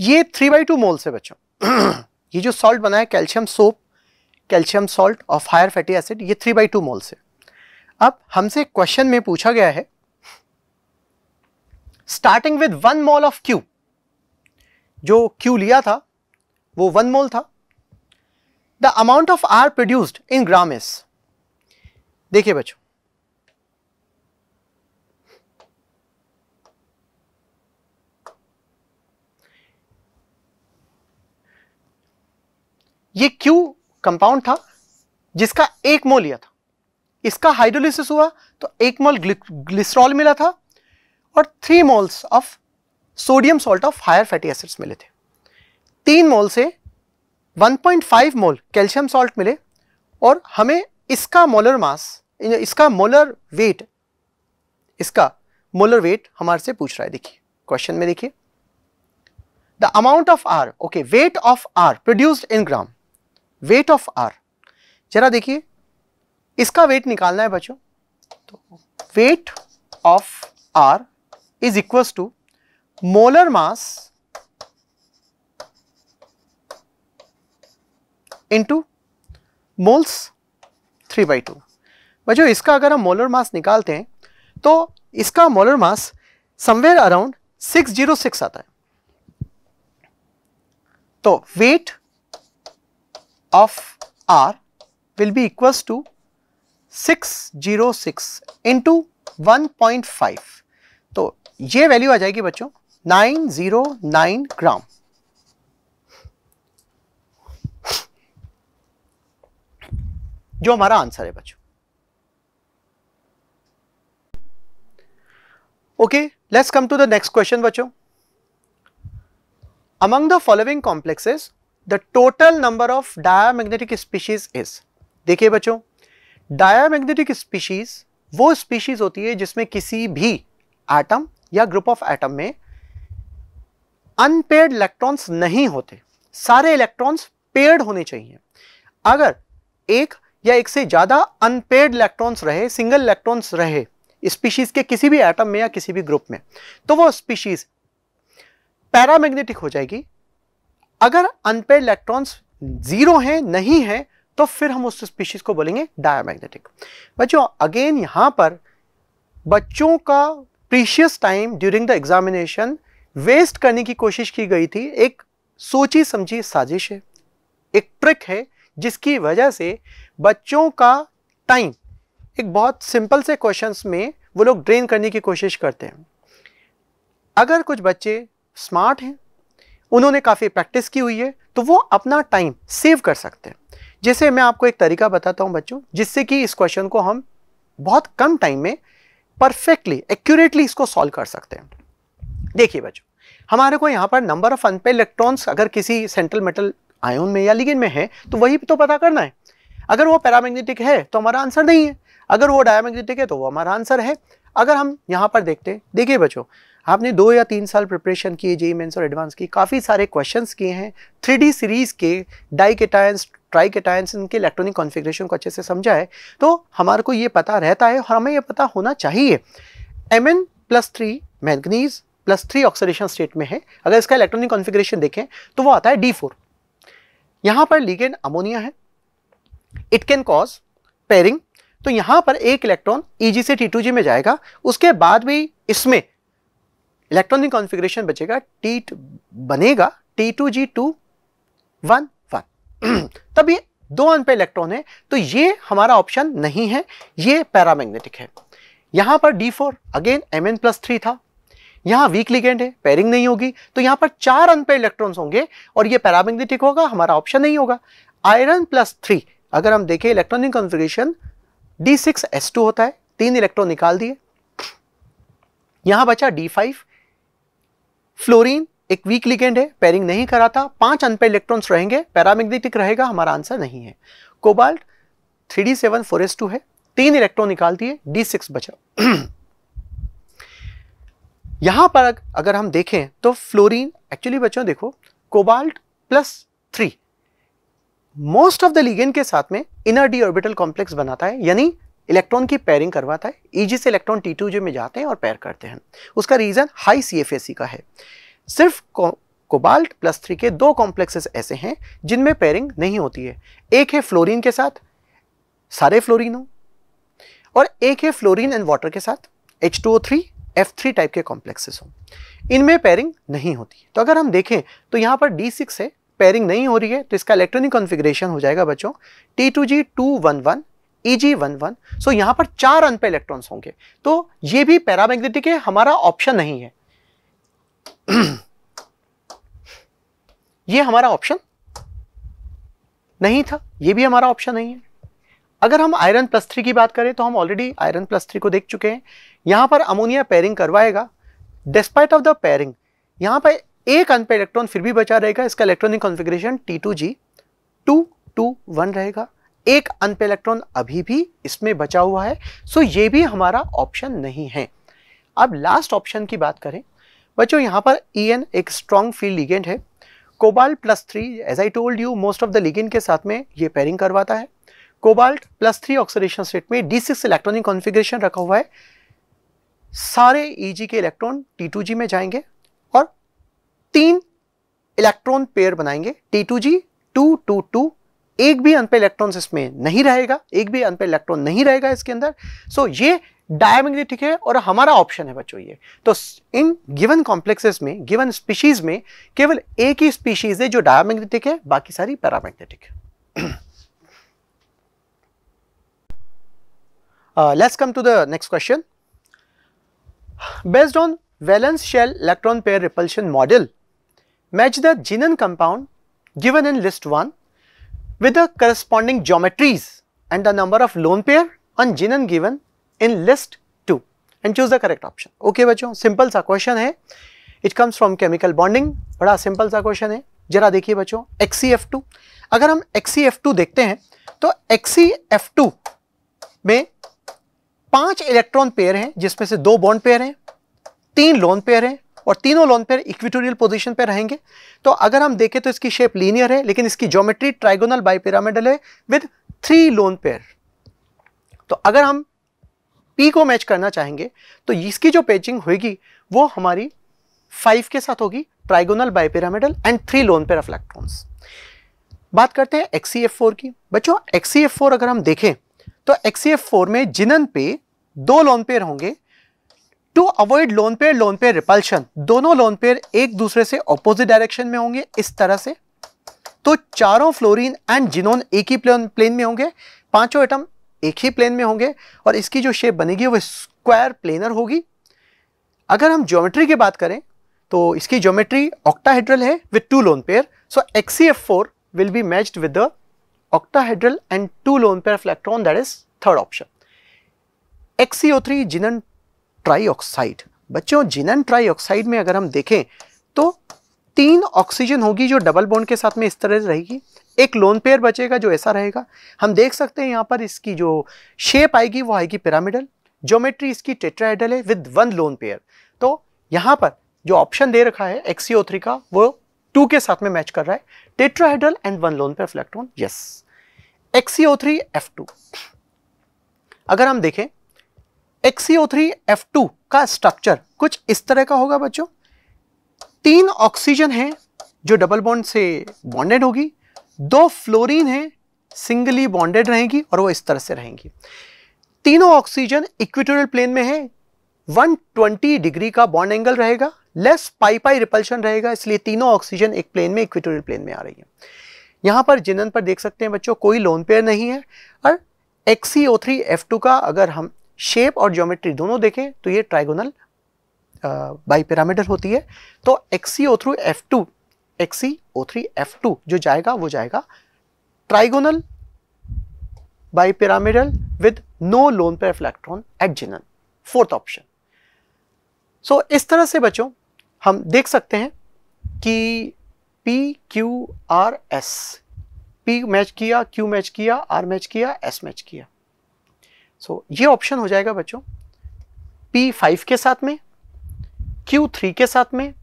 Speaker 1: ये थ्री बाई टू मोल्स है बच्चों ये जो सॉल्ट बना है calcium soap calcium salt of higher fatty acid ये थ्री बाई टू मोल्स है अब हमसे क्वेश्चन में पूछा गया है starting with one mole of Q जो क्यू लिया था वो वन मोल था the amount of R produced in gram is देखिए बच्चों ये क्यू कंपाउंड था जिसका एक मोल लिया था इसका हाइड्रोलिसिस हुआ तो एक मोल ग्लिसरॉल मिला था और three moles of sodium salt of higher fatty acids मिले थे तीन मोल से 1.5 मोल कैल्शियम सॉल्ट मिले और हमें इसका मोलर मास इसका मोलर वेट इसका मोलर वेट हमारे से पूछ रहा है देखिए क्वेश्चन में देखिए the amount of R okay weight of R produced in gram weight of R जरा देखिए इसका वेट निकालना है बच्चों तो weight of R is equals to molar mass into moles three by two बच्चों इसका अगर हम मोलर मास निकालते हैं तो इसका molar mass somewhere around six zero six आता है तो weight of R will be equals to 606 into 1.5 तो ये वैल्यू आ जाएगी बच्चों 909 ग्राम जो हमारा आंसर है बच्चों okay let's come to the next question बच्चों among the following complexes the total number of diamagnetic species is देखिए बच्चों डायामैग्नेटिक स्पीशीज वो स्पीशीज होती है जिसमें किसी भी एटम या ग्रुप ऑफ एटम में अनपेड इलेक्ट्रॉन्स नहीं होते सारे इलेक्ट्रॉन्स पेड होने चाहिए अगर एक या एक से ज़्यादा अनपेड इलेक्ट्रॉन्स रहे सिंगल इलेक्ट्रॉन्स रहे स्पीशीज के किसी भी एटम में या किसी भी ग्रुप में तो वो स्पीशीज पैरामैग्नेटिक हो जाएगी अगर अनपेड इलेक्ट्रॉन्स जीरो हैं नहीं हैं तो फिर हम उस स्पीशीज को बोलेंगे डायमैग्नेटिक बच्चों अगेन यहाँ पर बच्चों का precious time during the examination waste करने की कोशिश की गई थी एक सोची समझी साजिश है एक ट्रिक है जिसकी वजह से बच्चों का टाइम एक बहुत सिंपल से क्वेश्चंस में वो लोग ड्रेन करने की कोशिश करते हैं अगर कुछ बच्चे स्मार्ट हैं उन्होंने काफ़ी प्रैक्टिस की हुई है तो वो अपना टाइम सेव कर सकते हैं जैसे मैं आपको एक तरीका बताता हूँ बच्चों जिससे कि इस क्वेश्चन को हम बहुत कम टाइम में परफेक्टली एक्यूरेटली इसको सॉल्व कर सकते हैं देखिए बच्चों हमारे को यहाँ पर नंबर ऑफ अनपेड इलेक्ट्रॉन्स अगर किसी सेंट्रल मेटल आयोन में या लिगिन में है तो वही तो पता करना है अगर वो पैरामैग्नेटिक है तो हमारा आंसर नहीं है अगर वो डायमैग्नेटिक है तो वो हमारा आंसर है अगर हम यहाँ पर देखते देखिए बच्चों आपने दो या तीन साल प्रिपरेशन किए जे मेन्स और एडवांस की काफ़ी सारे क्वेश्चंस किए हैं थ्री सीरीज़ के डाइकेटायंस ट्राई के टायंस इनके इलेक्ट्रॉनिक कॉन्फ़िगरेशन को अच्छे से समझा है तो हमारे को ये पता रहता है और हमें ये पता होना चाहिए M N plus three manganese plus three oxidation state में है अगर इसका इलेक्ट्रॉनिक कॉन्फ़िगरेशन देखें तो वो आता है डी फोर यहाँ पर लीगेंड अमोनिया है इट कैन कॉज पेरिंग तो यहाँ पर एक इलेक्ट्रॉन ई से टी में जाएगा उसके बाद भी इसमें इलेक्ट्रॉनिक कॉन्फ़िगरेशन बचेगा टी बनेगा t two g two one one तब ये दो पे इलेक्ट्रॉन है तो ये हमारा ऑप्शन नहीं है ये पैरामैग्नेटिक है यहाँ पर d four again M N plus three था यहाँ वीक लिगेंड है पेयरिंग नहीं होगी तो यहाँ पर चार पे इलेक्ट्रॉन्स होंगे और ये पैरामैग्नेटिक होगा हमारा ऑप्शन नहीं होगा आयरन प्लस थ्री अगर हम देखें electronic configuration d six s two होता है तीन इलेक्ट्रॉन निकाल दिए यहाँ बचा डी फाइव फ्लोरीन एक वीक लिगेंड है पेरिंग नहीं कराता पांच अनपेयर इलेक्ट्रॉन्स रहेंगे पैरामैग्नेटिक रहेगा हमारा आंसर नहीं है cobalt three d seven four s two है तीन इलेक्ट्रॉन निकालती है डी सिक्स बचा यहां पर अगर हम देखें तो फ्लोरीन एक्चुअली बच्चों देखो cobalt plus three most of the ligand के साथ में इनर डी ऑर्बिटल कॉम्प्लेक्स बनाता है यानी इलेक्ट्रॉन की पेयरिंग करवाता है ईजी से इलेक्ट्रॉन टी टू जे में जाते हैं और पेयर करते हैं उसका रीज़न हाई सी का है सिर्फ कोबाल्ट प्लस थ्री के दो कॉम्प्लेक्सेस ऐसे हैं जिनमें पेयरिंग नहीं होती है एक है फ्लोरीन के साथ सारे फ्लोरिन हो और एक है फ्लोरीन एंड वाटर के साथ H two O three F three type के कॉम्प्लेक्सेस हो इनमें पेयरिंग नहीं होती तो अगर हम देखें तो यहाँ पर डी सिक्स है पेयरिंग नहीं हो रही है तो इसका इलेक्ट्रॉनिक कॉन्फिग्रेशन हो जाएगा बच्चों t two g two one one e one one so यहाँ पर चार अन पे इलेक्ट्रॉन्स होंगे तो ये भी पैरामैग्नेटिक है हमारा ऑप्शन नहीं है ये हमारा ऑप्शन नहीं था ये भी हमारा ऑप्शन नहीं है अगर हम आयरन प्लस थ्री की बात करें तो हम ऑलरेडी आयरन प्लस थ्री को देख चुके हैं यहाँ पर अमोनिया पेयरिंग करवाएगा डिस्पाइट ऑफ द पेयरिंग यहाँ पर एक अनपे इलेक्ट्रॉन फिर भी बचा रहेगा इसका electronic configuration t two g two two one रहेगा एक अनपे इलेक्ट्रॉन अभी भी इसमें बचा हुआ है सो ये भी हमारा ऑप्शन नहीं है अब लास्ट ऑप्शन की बात करें बच्चों यहाँ पर ई e एक स्ट्रॉन्ग फील्ड लिगेंड है cobalt plus three as I told you most of the ligand के साथ में ये पेयरिंग करवाता है cobalt plus three oxidation state में डी सिक्स इलेक्ट्रॉनिक कॉन्फिग्रेशन रखा हुआ है सारे ई के इलेक्ट्रॉन टी में जाएंगे और तीन इलेक्ट्रॉन पेयर बनाएंगे t two g two two two एक भी अनपे इलेक्ट्रॉन इसमें नहीं रहेगा एक भी अनपे इलेक्ट्रॉन नहीं रहेगा इसके अंदर सो so, ये डायमैग्नेटिक है और हमारा ऑप्शन है बच्चों ये तो इन गिवन कॉम्प्लेक्सेस में गिवन स्पीशीज में केवल एक ही स्पीशीज है जो डायमैग्नेटिक है बाकी सारी पैरामैग्नेटिक है Uh, let's come to the next question. Based on valence shell electron pair repulsion model, match the xenon compound given in with the corresponding geometries and the number of lone pair on genin given in list 2 and choose the correct option. Okay बच्चों simple सा question है it comes from chemical bonding बड़ा simple सा question है जरा देखिए बच्चों XCF2 अगर हम XCF2 देखते हैं तो XCF2 में पांच इलेक्ट्रॉन पेयर हैं जिसमें से दो बॉन्ड पेयर हैं तीन लोन पेयर हैं और तीनों लोन पेयर इक्विटोरियल पोजीशन पे रहेंगे तो अगर हम देखें तो इसकी शेप लीनियर है लेकिन इसकी ज्योमेट्री ट्राइगोनल बाईपिरामिडल है विद थ्री लोन पेयर तो अगर हम पी को मैच करना चाहेंगे तो इसकी जो पेचिंग होगी वो हमारी फाइव के साथ होगी trigonal bipyramidal and three lone pair of electrons बात करते हैं फोर e की बच्चों फोर e अगर हम देखें तो फोर e में जिनन पे दो लोन पेयर होंगे to avoid lone pair lone pair repulsion दोनों लोन पेयर एक दूसरे से ऑपोजिट डायरेक्शन में होंगे इस तरह से तो चारों फ्लोरीन एंड जिनोन एक ही प्लेन प्लेन में होंगे पांचों एटम एक ही प्लेन में होंगे और इसकी जो शेप बनेगी वो स्क्वायर प्लेनर होगी अगर हम ज्योमेट्री की बात करें तो इसकी ज्योमेट्री ऑक्टाहेड्रल है with two lone pair so XeF four will be matched with the octahedral and two lone pair of electron that is third option xco3 xenon trioxide बच्चों जिनन ट्राईऑक्साइड में अगर हम देखें तो तीन ऑक्सीजन होगी जो डबल बॉन्ड के साथ में इस तरह रहेगी एक लोन पेयर बचेगा जो ऐसा रहेगा हम देख सकते हैं यहाँ पर इसकी जो शेप आएगी वो आएगी पिरामिडल ज्योमेट्री इसकी टेट्राइडल है विद वन लोन पेयर तो यहाँ पर जो ऑप्शन दे रखा है एक्सीओ थ्री का वो टू के साथ में मैच कर रहा है tetrahedral and one lone pair फ्लेक्ट्रॉन yes XeO three F two अगर हम देखें टू का स्ट्रक्चर कुछ इस तरह का होगा बच्चों तीन ऑक्सीजन है जो डबल बॉन्ड से बॉन्डेड होगी दो फ्लोरीन है सिंगली बॉन्डेड रहेंगी और वो इस तरह से रहेंगी तीनों ऑक्सीजन इक्वेटोरियल प्लेन में है 120 डिग्री का बॉन्ड एंगल रहेगा लेस पाई पाई रिपल्शन रहेगा इसलिए तीनों ऑक्सीजन एक प्लेन में इक्वेटोरियल प्लेन में आ रही है यहां पर जिनन पर देख सकते हैं बच्चों कोई लोन पेयर नहीं है और टू का अगर हम शेप और ज्योमेट्री दोनों देखें तो ये ट्राइगोनल बाई पिरामिडल होती है तो Xe O three F two Xe O three F two जो जाएगा वो जाएगा trigonal bipyramidal with no lone pair electron at xenon fourth option so इस तरह से बच्चों हम देख सकते हैं कि P Q R S P match किया क्यू मैच किया आर मैच किया एस मैच किया सो so, ये ऑप्शन हो जाएगा बच्चों P5 के साथ में Q3 के साथ में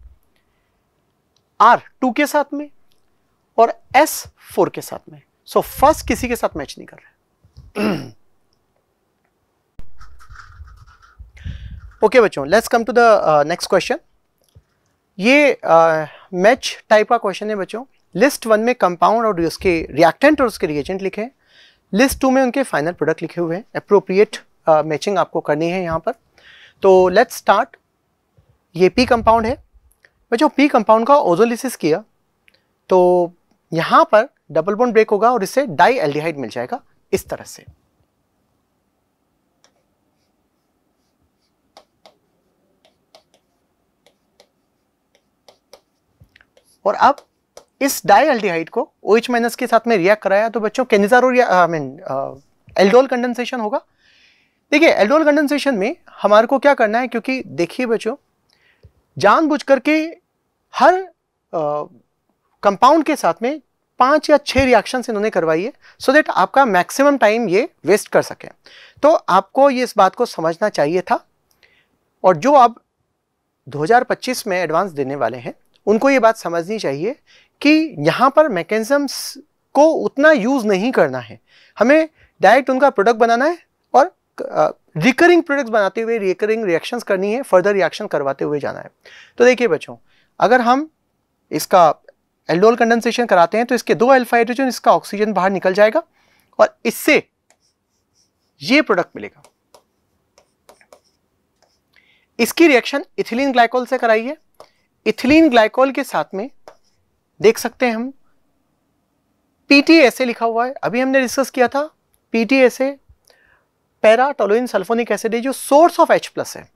Speaker 1: R2 के साथ में और S4 के साथ में सो so, फर्स्ट किसी के साथ मैच नहीं कर रहे ओके बच्चों let's come to the next question ये मैच uh, टाइप का क्वेश्चन है बच्चों लिस्ट वन में कंपाउंड और उसके रिएक्टेंट और उसके रिएजेंट लिखे हैं लिस्ट टू में उनके फाइनल प्रोडक्ट लिखे हुए हैं अप्रोप्रिएट मैचिंग uh, आपको करनी है यहाँ पर तो लेट्स स्टार्ट ये पी कंपाउंड है जो पी कंपाउंड का ओजोलिसिस किया तो यहाँ पर डबल बोन ब्रेक होगा और इससे डाई एल्डिहाइड मिल जाएगा इस तरह से और अब इस डाई को ओ एच माइनस के साथ में रिएक्ट कराया तो बच्चों Cannizzaro I mean uh, aldol condensation होगा देखिए एल्डोल कंडेंसेशन में हमारे को क्या करना है क्योंकि देखिए बच्चों जानबूझ करके हर कंपाउंड uh, के साथ में पांच या छह रिएक्शन इन्होंने करवाई है सो so देट आपका मैक्सिमम टाइम ये वेस्ट कर सकें तो आपको ये इस बात को समझना चाहिए था और जो आप 2025 में एडवांस देने वाले हैं उनको ये बात समझनी चाहिए कि यहाँ पर मैकेनिज़म्स को उतना यूज़ नहीं करना है हमें डायरेक्ट उनका प्रोडक्ट बनाना है और रिकरिंग प्रोडक्ट्स बनाते हुए रिकरिंग रिएक्शंस करनी है फर्दर रिएक्शन करवाते हुए जाना है तो देखिए बच्चों अगर हम इसका एल्डोल कंडेंसेशन कराते हैं तो इसके दो अल्फा हाइड्रोजन इसका ऑक्सीजन बाहर निकल जाएगा और इससे ये प्रोडक्ट मिलेगा इसकी रिएक्शन इथिलीन ग्लाइकोल से कराइए इथिलीन ग्लाइकोल के साथ में देख सकते हैं हम ऐसे लिखा हुआ है अभी हमने डिस्कस किया था ऐसे पैराटोलोइन सल्फोनिक एसिड है जो सोर्स ऑफ एच प्लस है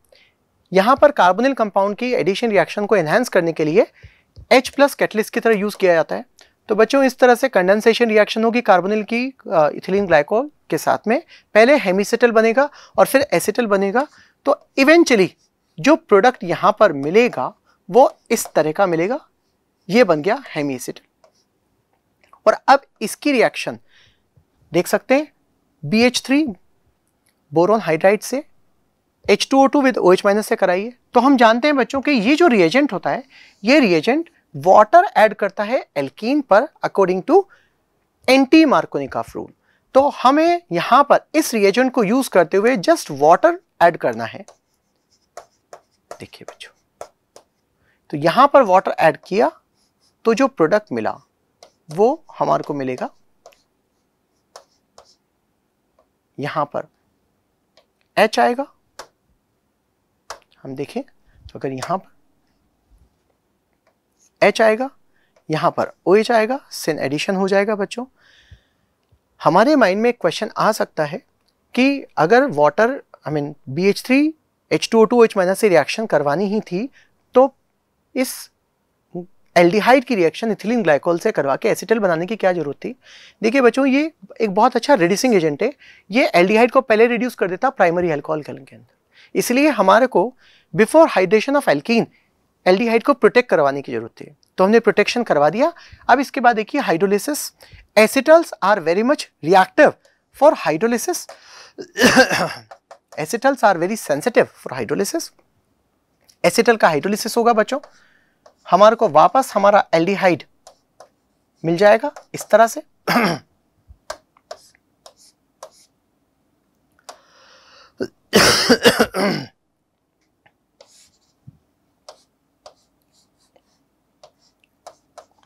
Speaker 1: यहाँ पर कार्बोनिल कंपाउंड की एडिशन रिएक्शन को एनहेंस करने के लिए एच प्लस कैटलिस्ट की तरह यूज़ किया जाता है तो बच्चों इस तरह से कंडेंसेशन रिएक्शन होगी कार्बोनिल की इथिलीन ग्लाइकोल के साथ में पहले हेमिसेटल बनेगा और फिर एसिटल बनेगा तो इवेंचुअली जो प्रोडक्ट यहाँ पर मिलेगा वो इस तरह का मिलेगा ये बन गया हेमीसिड और अब इसकी रिएक्शन देख सकते हैं B H three boron hydride से H two O two with O H minus से कराइए तो हम जानते हैं बच्चों के ये जो रिएजेंट होता है ये रिएजेंट वाटर ऐड करता है एल्कीन पर according to anti Markovnikov rule तो हमें यहां पर इस रिएजेंट को यूज करते हुए जस्ट वाटर ऐड करना है देखिए बच्चों तो यहां पर वाटर ऐड किया तो जो प्रोडक्ट मिला वो हमारे को मिलेगा यहां पर एच आएगा हम देखें तो अगर यहां पर एच आएगा यहां पर ओ OH एच आएगा सिन एडिशन हो जाएगा बच्चों हमारे माइंड में एक क्वेश्चन आ सकता है कि अगर water I mean B H three H two O two H minus से रिएक्शन करवानी ही थी तो इस एल्डिहाइड की रिएक्शन इथिलीन ग्लाइकोल से करवा के एसिटल बनाने की क्या जरूरत थी देखिए बच्चों ये एक बहुत अच्छा रिड्यूसिंग एजेंट है ये एल्डिहाइड को पहले रिड्यूस कर देता प्राइमरी एल्कोहल के अंदर इसलिए हमारे को before hydration of alkene aldehyde को प्रोटेक्ट करवाने की जरूरत थी तो हमने प्रोटेक्शन करवा दिया अब इसके बाद देखिए hydrolysis acetals are very much reactive for hydrolysis acetals are very sensitive for hydrolysis acetal का हाइड्रोलिसिस होगा बच्चों हमारे को वापस हमारा एल्डिहाइड मिल जाएगा इस तरह से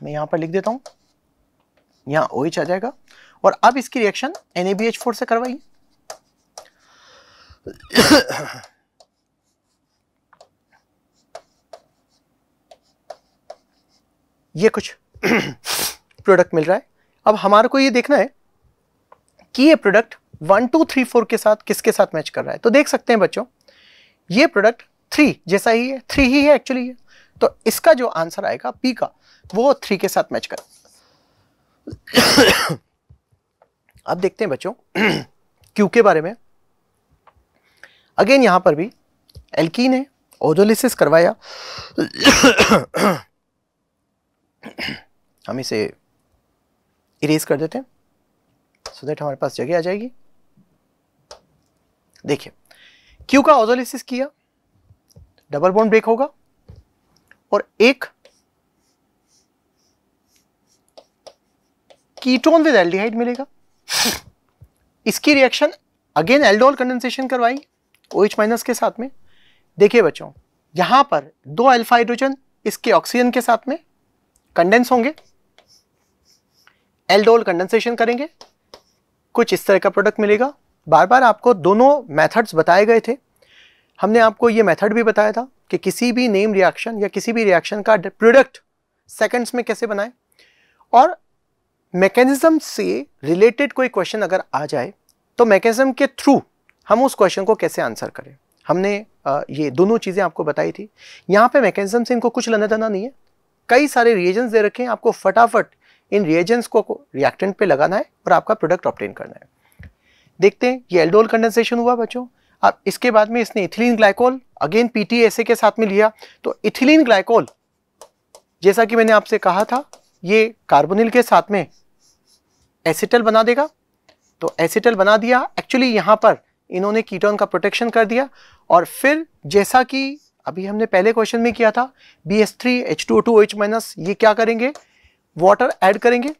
Speaker 1: मैं यहां पर लिख देता हूं यहां ओ OH आ जाएगा और अब इसकी रिएक्शन एनएबीएच फोर से करवाइए ये कुछ प्रोडक्ट मिल रहा है अब हमारे को ये देखना है कि ये product one two three four के साथ किसके साथ मैच कर रहा है तो देख सकते हैं बच्चों ये प्रोडक्ट थ्री जैसा ही है थ्री ही है एक्चुअली ये तो इसका जो आंसर आएगा पी का तो वो थ्री के साथ मैच कर अब देखते हैं बच्चों क्यू के बारे में अगेन यहां पर भी एल्कीन है ओडोलिसिस करवाया हम इसे इरेज कर देते हैं सो so देट हमारे पास जगह आ जाएगी देखिए क्यू का ऑजोलिसिस किया डबल बॉन्ड ब्रेक होगा और एक कीटोन विद एल्डिहाइड मिलेगा इसकी रिएक्शन अगेन एल्डोल कंडेंसेशन करवाई ओ एच माइनस के साथ में देखिए बच्चों यहां पर दो अल्फा हाइड्रोजन इसके ऑक्सीजन के साथ में कंडेंस होंगे एल्डोल कंडेंसेशन करेंगे कुछ इस तरह का प्रोडक्ट मिलेगा बार बार आपको दोनों मेथड्स बताए गए थे हमने आपको ये मेथड भी बताया था कि किसी भी नेम रिएक्शन या किसी भी रिएक्शन का प्रोडक्ट सेकंड्स में कैसे बनाए और मैकेनिज्म से रिलेटेड कोई क्वेश्चन अगर आ जाए तो मैकेनिज्म के थ्रू हम उस क्वेश्चन को कैसे आंसर करें हमने ये दोनों चीज़ें आपको बताई थी यहाँ पे मैकेनिज्म से इनको कुछ लेना देना नहीं है कई सारे रिएजेंट्स दे रखे हैं आपको फटाफट इन रिएजेंट्स को रिएक्टेंट पे लगाना है और आपका प्रोडक्ट ऑप्टेन करना है देखते हैं ये एल्डोल कंडेंसेशन हुआ बच्चों अब इसके बाद में इसने इथिलीन ग्लाइकोल अगेन पी के साथ में लिया तो इथिलीन ग्लाइकोल जैसा कि मैंने आपसे कहा था ये कार्बोनिल के साथ में एसिटल बना देगा तो एसिटल बना दिया एक्चुअली यहाँ पर इन्होंने कीटोन का प्रोटेक्शन कर दिया और फिर जैसा कि अभी हमने पहले क्वेश्चन में किया था B S three H two two H minus ये क्या करेंगे वाटर ऐड करेंगे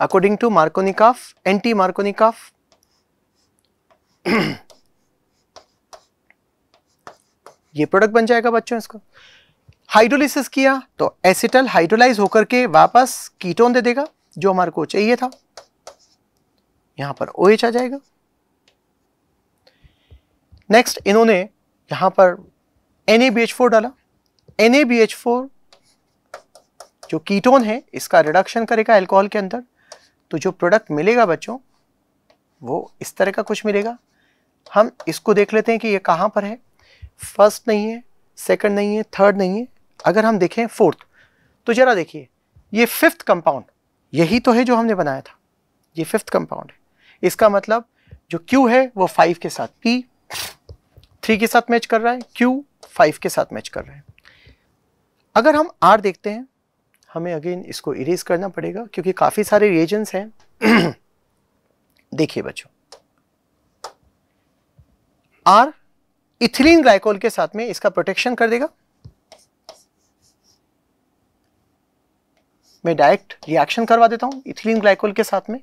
Speaker 1: according to Markovnikov anti Markovnikov ये प्रोडक्ट बन जाएगा बच्चों इसका हाइड्रोलिसिस किया तो एसिटल हाइड्रोलाइज होकर के वापस कीटोन दे देगा जो हमारे को चाहिए था यहां पर ओ OH आ जाएगा नेक्स्ट इन्होंने यहाँ पर N A B H four डाला N A B H four जो कीटोन है इसका रिडक्शन करेगा एल्कोहल के अंदर तो जो प्रोडक्ट मिलेगा बच्चों वो इस तरह का कुछ मिलेगा हम इसको देख लेते हैं कि ये कहाँ पर है फर्स्ट नहीं है सेकंड नहीं है थर्ड नहीं है अगर हम देखें फोर्थ तो ज़रा देखिए ये फिफ्थ कंपाउंड यही तो है जो हमने बनाया था ये फिफ्थ कंपाउंड है इसका मतलब जो क्यू है वो फाइव के साथ पी थ्री के साथ मैच कर रहा है क्यू फाइव के साथ मैच कर रहा है अगर हम आर देखते हैं हमें अगेन इसको इरेज करना पड़ेगा क्योंकि काफ़ी सारे रिएजेंट्स हैं देखिए बच्चों आर इथिलीन ग्लाइकोल के साथ में इसका प्रोटेक्शन कर देगा मैं डायरेक्ट रिएक्शन करवा देता हूं इथिलीन ग्लाइकोल के साथ में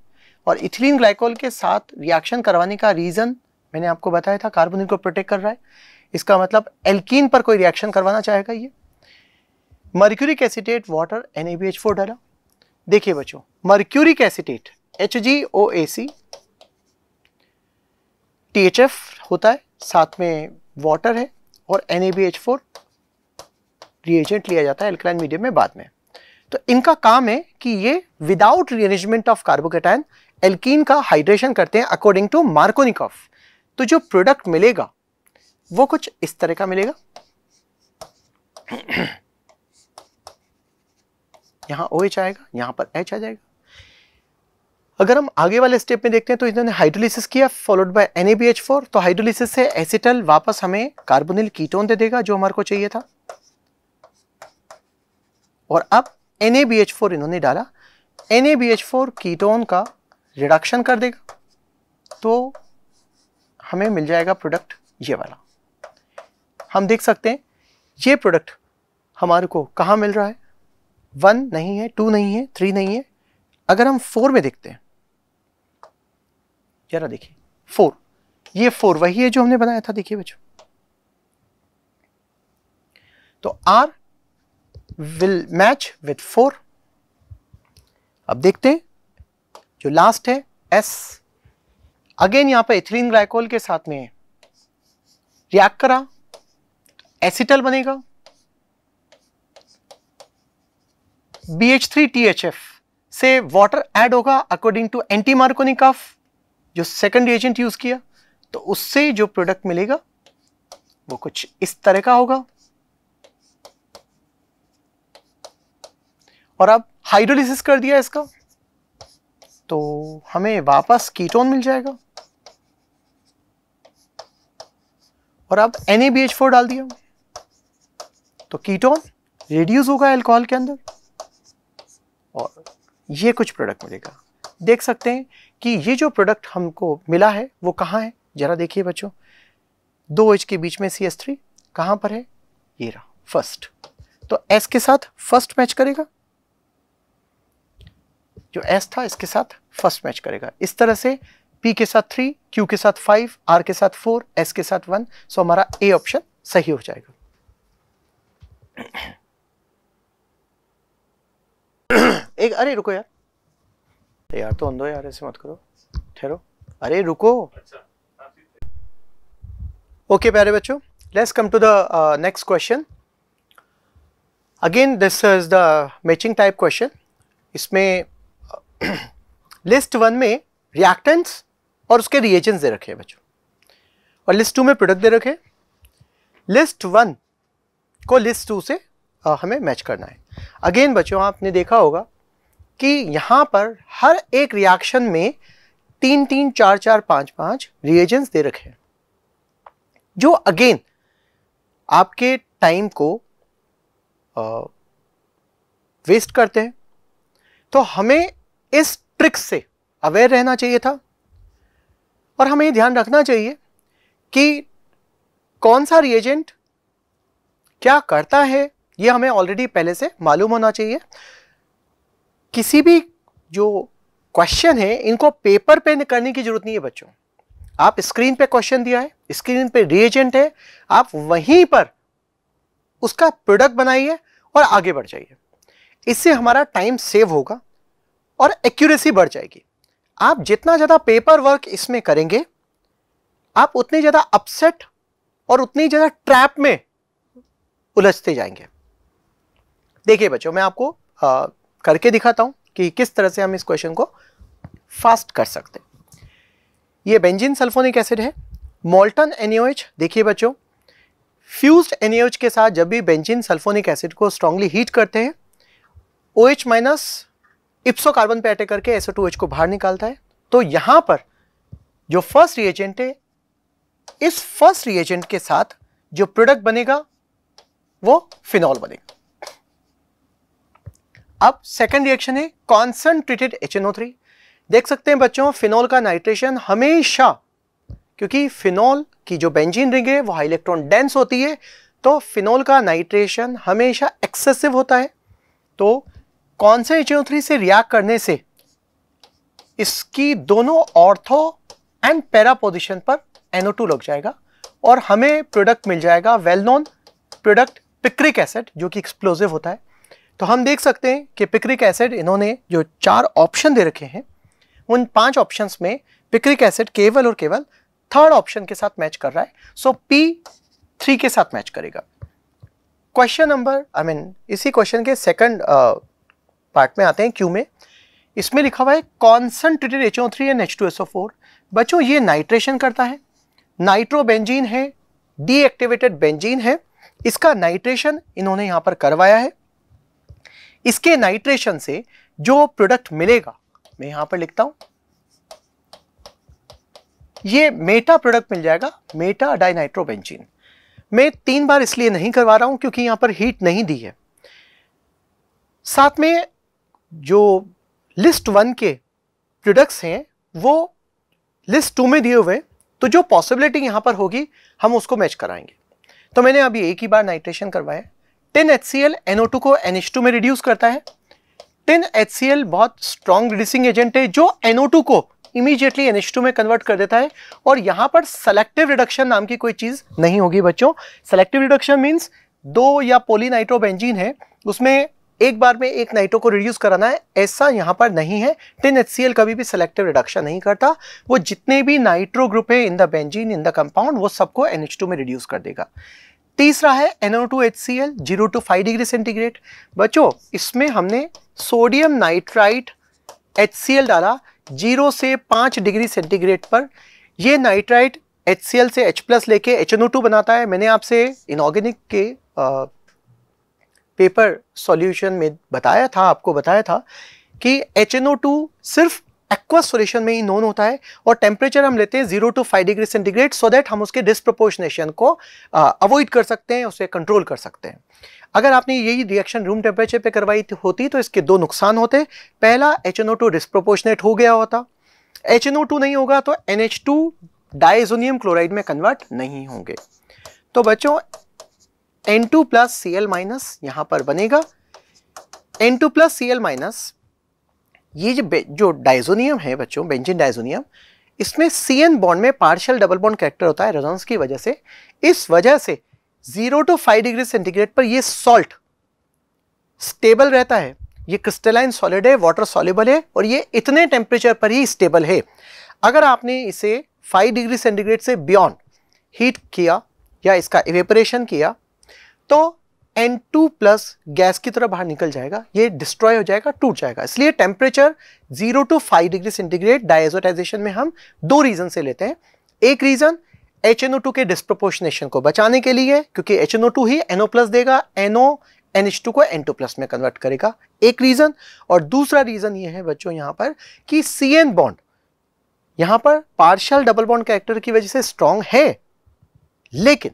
Speaker 1: और इथिलीन ग्लाइकोल के साथ रिएक्शन करवाने का रीज़न मैंने आपको बताया था कार्बोनिल को प्रोटेक्ट कर रहा है इसका मतलब एल्कीन पर कोई रिएक्शन करवाना चाहेगा ये mercuric acetate water N A B H four डाला देखिए बच्चों mercuric acetate H G O A C T H F होता है साथ में वाटर है और N A B H four reagent लिया जाता है एल्कलाइन मीडियम में बाद में तो इनका काम है कि ये without rearrangement of carbocation alkene का हाइड्रेशन करते हैं अकॉर्डिंग टू मार्कोनिकॉफ तो जो प्रोडक्ट मिलेगा वो कुछ इस तरह का मिलेगा यहां ओ OH आएगा यहां पर एच आ जाएगा अगर हम आगे वाले स्टेप में देखते हैं तो इन्होंने हाइड्रोलिसिस किया फॉलोड बाय NaBH4 तो हाइड्रोलिसिस से एसिटल वापस हमें कार्बोनिल कीटोन दे देगा जो हमारे को चाहिए था और अब NaBH4 इन्होंने डाला NaBH4 कीटोन का रिडक्शन कर देगा तो हमें मिल जाएगा प्रोडक्ट ये वाला हम देख सकते हैं ये प्रोडक्ट हमारे को कहाँ मिल रहा है वन नहीं है टू नहीं है थ्री नहीं है अगर हम फोर में देखते हैं जरा देखिए फोर ये फोर वही है जो हमने बनाया था देखिए बच्चों तो R will match with four अब देखते हैं जो लास्ट है एस अगेन यहां पर एथिलीन ग्लाइकोल के साथ में रिएक्ट करा एसिटल बनेगा B H three T H F से वाटर ऐड होगा according to anti Markovnikov जो सेकेंड एजेंट यूज किया तो उससे जो प्रोडक्ट मिलेगा वो कुछ इस तरह का होगा और अब हाइड्रोलिसिस कर दिया इसका तो हमें वापस कीटोन मिल जाएगा और अब एन तो डाल दिया तो कीटोन रिड्यूस होगा एल्कोहल के अंदर और ये कुछ प्रोडक्ट मिलेगा देख सकते हैं कि ये जो प्रोडक्ट हमको मिला है वो कहाँ है ज़रा देखिए बच्चों दो एच के बीच में सी एस थ्री कहाँ पर है ये रहा फर्स्ट तो एस के साथ फर्स्ट मैच करेगा जो एस था इसके साथ फर्स्ट मैच करेगा इस तरह से पी के साथ थ्री क्यू के साथ फाइव आर के साथ फोर एस के साथ वन सो हमारा ए ऑप्शन सही हो जाएगा एक अरे रुको यार यार तो अंधो यार ऐसे मत करो ठहरो अरे रुको ओके प्यारे बच्चों let's come to the next question again this is the matching type question इसमें लिस्ट uh, वन में रिएक्टेंट्स और उसके रिएजेंट्स दे रखे हैं बच्चों और लिस्ट टू में प्रोडक्ट दे रखे लिस्ट वन को लिस्ट टू से आ, हमें मैच करना है अगेन बच्चों आपने देखा होगा कि यहाँ पर हर एक रिएक्शन में तीन तीन चार चार पाँच पाँच रिएजेंट्स दे रखे हैं जो अगेन आपके टाइम को आ, वेस्ट करते हैं तो हमें इस ट्रिक से अवेयर रहना चाहिए था और हमें ये ध्यान रखना चाहिए कि कौन सा रिएजेंट क्या करता है ये हमें ऑलरेडी पहले से मालूम होना चाहिए किसी भी जो क्वेश्चन है इनको पेपर पे करने की जरूरत नहीं है बच्चों आप स्क्रीन पे क्वेश्चन दिया है स्क्रीन पे रिएजेंट है आप वहीं पर उसका प्रोडक्ट बनाइए और आगे बढ़ जाइए इससे हमारा टाइम सेव होगा और एक्यूरेसी बढ़ जाएगी आप जितना ज़्यादा पेपर वर्क इसमें करेंगे आप उतने ज़्यादा अपसेट और उतनी ज़्यादा ट्रैप में उलझते जाएंगे देखिए बच्चों मैं आपको आ, करके दिखाता हूँ कि किस तरह से हम इस क्वेश्चन को फास्ट कर सकते ये बेंजिन सल्फोनिक एसिड है मोल्टन एनियोएच देखिए बच्चों फ्यूज्ड एनियोएच के साथ जब भी बेंजिन सल्फोनिक एसिड को स्ट्रांगली हीट करते हैं O H minus ipso carbon पे अटैक करके टू एच को बाहर निकालता है तो यहां पर जो फर्स्ट रिएजेंट है इस फर्स्ट रिएजेंट के साथ जो प्रोडक्ट बनेगा वो फिनॉल बनेगा अब सेकेंड रिएक्शन है कॉन्सेंट्रेटेड एच देख सकते हैं बच्चों फिनॉल का नाइट्रेशन हमेशा क्योंकि फिनॉल की जो बेंजीन रिंग है वो हाई इलेक्ट्रॉन डेंस होती है तो फिनॉल का नाइट्रेशन हमेशा एक्सेसिव होता है तो कौन से एच थ्री से रिएक्ट करने से इसकी दोनों ऑर्थो एंड पैरा पोजिशन पर NO2 लग जाएगा और हमें प्रोडक्ट मिल जाएगा well known product picric acid जो कि एक्सप्लोजिव होता है तो हम देख सकते हैं कि पिक्रिक एसिड इन्होंने जो चार ऑप्शन दे रखे हैं उन पांच ऑप्शंस में पिक्रिक एसिड केवल और केवल थर्ड ऑप्शन के साथ मैच कर रहा है सो पी थ्री के साथ मैच करेगा क्वेश्चन नंबर आई मीन इसी क्वेश्चन के सेकंड पार्ट में आते हैं क्यू में इसमें लिखा हुआ है concentrated H O three and H two S O four बच्चों ये नाइट्रेशन करता है नाइट्रोबेंजीन है डीएक्टिवेटेड बेंजीन है इसका नाइट्रेशन इन्होंने यहाँ पर करवाया है इसके नाइट्रेशन से जो प्रोडक्ट मिलेगा मैं यहाँ पर लिखता हूँ ये मेटा प्रोडक्ट मिल जाएगा मेटा डाइनाइट्रोबेंजीन मैं तीन बार इसलिए नहीं करवा रहा हूँ क्योंकि यहाँ पर हीट नहीं दी है साथ में जो लिस्ट वन के प्रोडक्ट्स हैं वो लिस्ट टू में दिए हुए तो जो पॉसिबिलिटी यहाँ पर होगी हम उसको मैच कराएंगे तो मैंने अभी एक ही बार नाइट्रेशन करवाया tin H C L N O two को एन एच टू में रिड्यूस करता है टेन एच सी एल बहुत स्ट्रॉन्ग रिड्यूसिंग एजेंट है जो एन ओ टू को इमीजिएटली एन एच टू में कन्वर्ट कर देता है और यहाँ पर सेलेक्टिव रिडक्शन नाम की कोई चीज़ नहीं होगी बच्चों सेलेक्टिव रिडक्शन मीन्स दो या पोली नाइट्रोबेंजीन है उसमें एक बार में एक नाइट्रो को रिड्यूस कराना है ऐसा यहाँ पर नहीं है टेन एच कभी भी सेलेक्टिव रिडक्शन नहीं करता वो जितने भी नाइट्रो ग्रुप है in the benzene in the compound वो सबको एन में रिड्यूस कर देगा तीसरा है N O two H C L zero to five degree centigrade बच्चों इसमें हमने sodium nitrite H C L डाला जीरो से पाँच डिग्री सेंटीग्रेड पर यह नाइट्राइट एच सी एल से एच प्लस लेके एच एन ओ टू बनाता है मैंने आपसे इनऑर्गेनिक के आ, पेपर सॉल्यूशन में बताया था आपको बताया था कि एच एन ओ टू सिर्फ एक्वा सोल्यूशन में ही नोन होता है और टेम्परेचर हम लेते हैं zero to five degree centigrade so that हम उसके डिस्प्रोपोर्शनेशन को अवॉइड कर सकते हैं उसे कंट्रोल कर सकते हैं अगर आपने यही रिएक्शन रूम टेम्परेचर पे करवाई होती तो इसके दो नुकसान होते पहला H N O two disproportionate हो गया होता एच एन ओ टू नहीं होगा तो N H two diazonium chloride में कन्वर्ट नहीं होंगे तो बच्चों N two plus C L minus यहाँ पर बनेगा N two plus C L minus ये जो जो डाइजोनियम है बच्चों बेंजिन डाइजोनियम इसमें सी एन बॉन्ड में पार्शियल डबल बॉन्ड कैरेक्टर होता है रेजोनेंस की वजह से इस वजह से zero to five degree centigrade पर ये सॉल्ट स्टेबल रहता है ये क्रिस्टलाइन सॉलिड है वाटर सॉल्युबल है और ये इतने टेम्परेचर पर ही स्टेबल है अगर आपने इसे 5 डिग्री सेंटीग्रेड से बियॉन्ड हीट किया या इसका इवेपरेशन किया तो N2 प्लस गैस की तरह बाहर निकल जाएगा ये डिस्ट्रॉय हो जाएगा टूट जाएगा इसलिए temperature zero to five degree centigrade diazotization में हम दो रीजन से लेते हैं एक रीजन एच के डिस्प्रोपोर्शनेशन को बचाने के लिए क्योंकि एच ही एनओ प्लस देगा NO NH2 को N2 प्लस में कन्वर्ट करेगा एक रीजन और दूसरा रीजन ये है बच्चों यहाँ पर कि CN बॉन्ड यहाँ पर पार्शियल डबल बॉन्ड कैरेक्टर की वजह से स्ट्रांग है लेकिन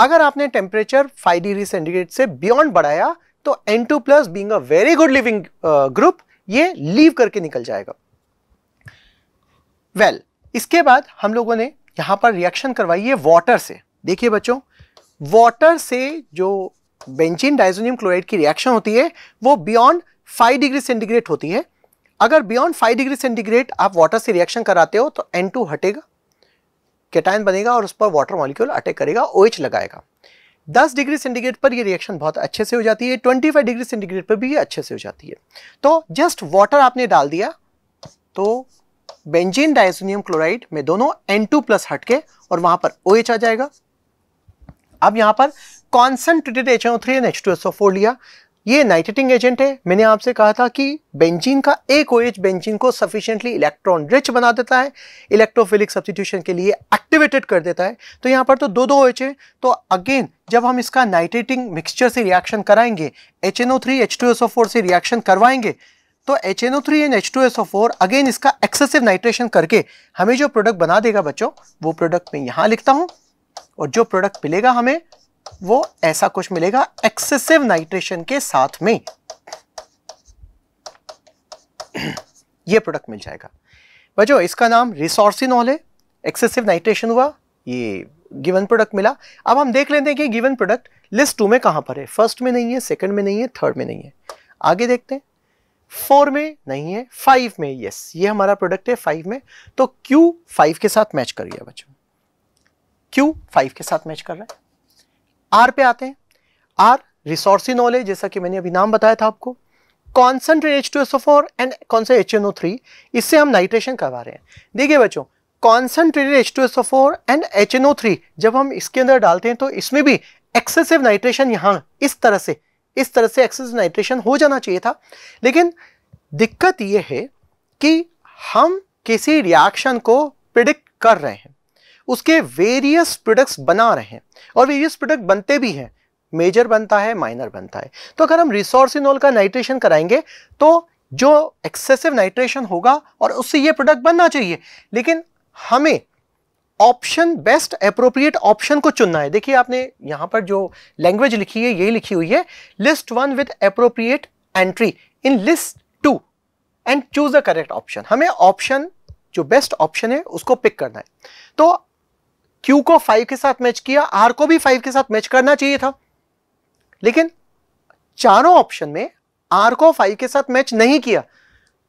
Speaker 1: अगर आपने टेम्परेचर फाइव डिग्री सेंटीग्रेड से बियॉन्ड बढ़ाया तो N two plus being very good leaving group ये लीव करके निकल जाएगा वेल well, इसके बाद हम लोगों ने यहां पर रिएक्शन करवाई है वाटर से देखिए बच्चों वाटर से जो बेंजीन डाइजोनियम क्लोराइड की रिएक्शन होती है वो बियॉन्ड फाइव डिग्री सेंटीग्रेड होती है अगर बियॉन्ड फाइव डिग्री सेंटीग्रेड आप वाटर से रिएक्शन कराते हो तो एन टू हटेगा केटाइन बनेगा और उस पर वाटर मॉलिक्यूल अटैक करेगा ओ OH लगाएगा 10 डिग्री सेंटीग्रेड पर ये रिएक्शन बहुत अच्छे से हो जाती है 25 डिग्री सेंटीग्रेड पर भी ये अच्छे से हो जाती है तो जस्ट वाटर आपने डाल दिया तो बेंजीन डाइसोनियम क्लोराइड में दोनों N2 प्लस हटके और वहां पर OH आ जाएगा अब यहां पर concentrated H N O O three and H two S four लिया ये नाइट्रेटिंग एजेंट है मैंने आपसे कहा था कि बेंजीन का एक ओएच बेंजीन को सफिशिएंटली इलेक्ट्रॉन रिच बना देता है इलेक्ट्रोफिलिक सब्सटीट्यूशन के लिए एक्टिवेटेड कर देता है तो यहाँ पर तो दो दो OH है तो अगेन जब हम इसका नाइट्रेटिंग मिक्सचर से रिएक्शन कराएंगे H N O three H two S O four से रिएक्शन करवाएंगे तो H N O three and H two S O four again इसका एक्सेसिव नाइट्रेशन करके हमें जो प्रोडक्ट बना देगा बच्चों वो प्रोडक्ट मैं यहाँ लिखता हूँ और जो प्रोडक्ट मिलेगा हमें वो ऐसा कुछ मिलेगा एक्सेसिव नाइट्रेशन के साथ में ये प्रोडक्ट मिल जाएगा बच्चों इसका नाम रिसोर्सिनॉल है एक्सेसिव नाइट्रेशन हुआ ये गिवन प्रोडक्ट मिला अब हम देख लेते हैं कि गिवन प्रोडक्ट लिस्ट टू में कहां पर है फर्स्ट में नहीं है सेकंड में नहीं है थर्ड में नहीं है आगे देखते हैं फोर में नहीं है फाइव में यस ये हमारा प्रोडक्ट है फाइव में तो क्यू फाइव के साथ मैच कर गया बच्चों क्यू फाइव के साथ मैच कर रहा है आर पे आते हैं आर रिसोर्स नॉलेज जैसा कि मैंने अभी नाम बताया था आपको concentrate H two S O four and कौन सा एच एन ओ थ्री इससे हम नाइट्रेशन करवा रहे हैं देखिए बच्चों concentrated H two S O four and H N O three जब हम इसके अंदर डालते हैं तो इसमें भी एक्सेसिव नाइट्रेशन यहाँ इस तरह से इस तरह से एक्सेसिव नाइट्रेशन हो जाना चाहिए था लेकिन दिक्कत ये है कि हम किसी रिएक्शन को प्रिडिक्ट कर रहे हैं उसके वेरियस प्रोडक्ट्स बना रहे हैं और वेरियस प्रोडक्ट बनते भी हैं मेजर बनता है माइनर बनता है तो अगर हम रिसोर्स इनोल का नाइट्रेशन कराएंगे तो जो एक्सेसिव नाइट्रेशन होगा और उससे ये प्रोडक्ट बनना चाहिए लेकिन हमें ऑप्शन बेस्ट अप्रोप्रिएट ऑप्शन को चुनना है देखिए आपने यहाँ पर जो लैंग्वेज लिखी है यही लिखी हुई है list one with appropriate entry in list two and choose the correct option हमें ऑप्शन जो बेस्ट ऑप्शन है उसको पिक करना है तो क्यू को फाइव के साथ मैच किया आर को भी फाइव के साथ मैच करना चाहिए था लेकिन चारों ऑप्शन में आर को फाइव के साथ मैच नहीं किया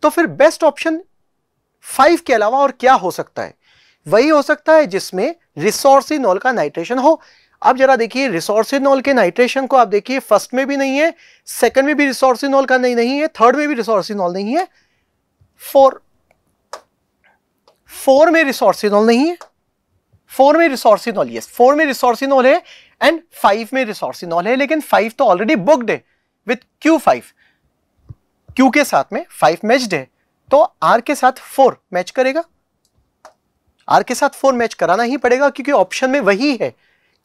Speaker 1: तो फिर बेस्ट ऑप्शन फाइव के अलावा और क्या हो सकता है वही हो सकता है जिसमें रिसोर्सिनॉल का नाइट्रेशन हो अब जरा देखिए रिसोर्सिनॉल के नाइट्रेशन को आप देखिए फर्स्ट में भी नहीं है सेकंड में भी रिसोर्सिनॉल का नहीं नहीं है थर्ड में भी रिसोर्सिनॉल नहीं है फोर फोर में रिसोर्सिनॉल नहीं है फोर में रिसोर्सिनॉल यस फोर में रिसोर्सिनॉल है एंड फाइव में रिसोर्सिनॉल है लेकिन फाइव तो ऑलरेडी बुकड है विथ क्यू फाइव क्यू के साथ में फाइव मैच्ड है तो आर के साथ फोर मैच करेगा आर के साथ फोर मैच कराना ही पड़ेगा क्योंकि ऑप्शन में वही है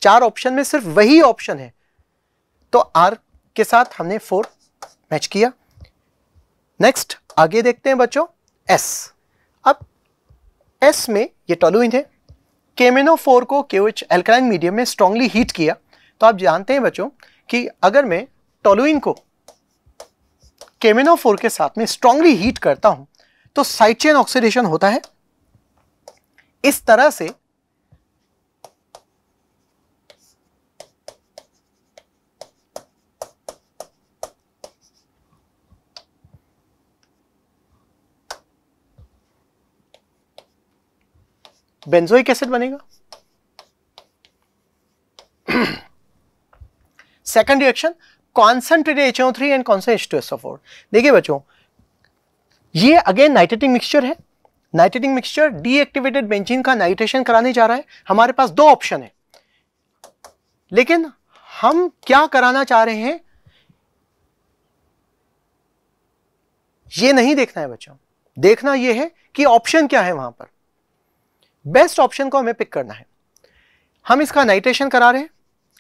Speaker 1: चार ऑप्शन में सिर्फ वही ऑप्शन है तो आर के साथ हमने फोर मैच किया नेक्स्ट आगे देखते हैं बच्चों एस अब एस में ये टॉलुइन है केमिनो फोर को के एच मीडियम में स्ट्रांगली हीट किया तो आप जानते हैं बच्चों कि अगर मैं टोलुइन को केमिनो फोर के साथ में स्ट्रांगली हीट करता हूं तो साइड चेन ऑक्सीडेशन होता है इस तरह से बेंजोइक एसिड बनेगा second reaction concentrated H O three and concentrate four देखिए बच्चों ये अगेन नाइट्रेटिंग मिक्सचर है नाइट्रेटिंग मिक्सचर डीएक्टिवेटेड बेंजीन का नाइट्रेशन कराने जा रहा है हमारे पास दो ऑप्शन है लेकिन हम क्या कराना चाह रहे हैं ये नहीं देखना है बच्चों देखना ये है कि ऑप्शन क्या है वहां पर बेस्ट ऑप्शन को हमें पिक करना है हम इसका नाइट्रेशन करा रहे हैं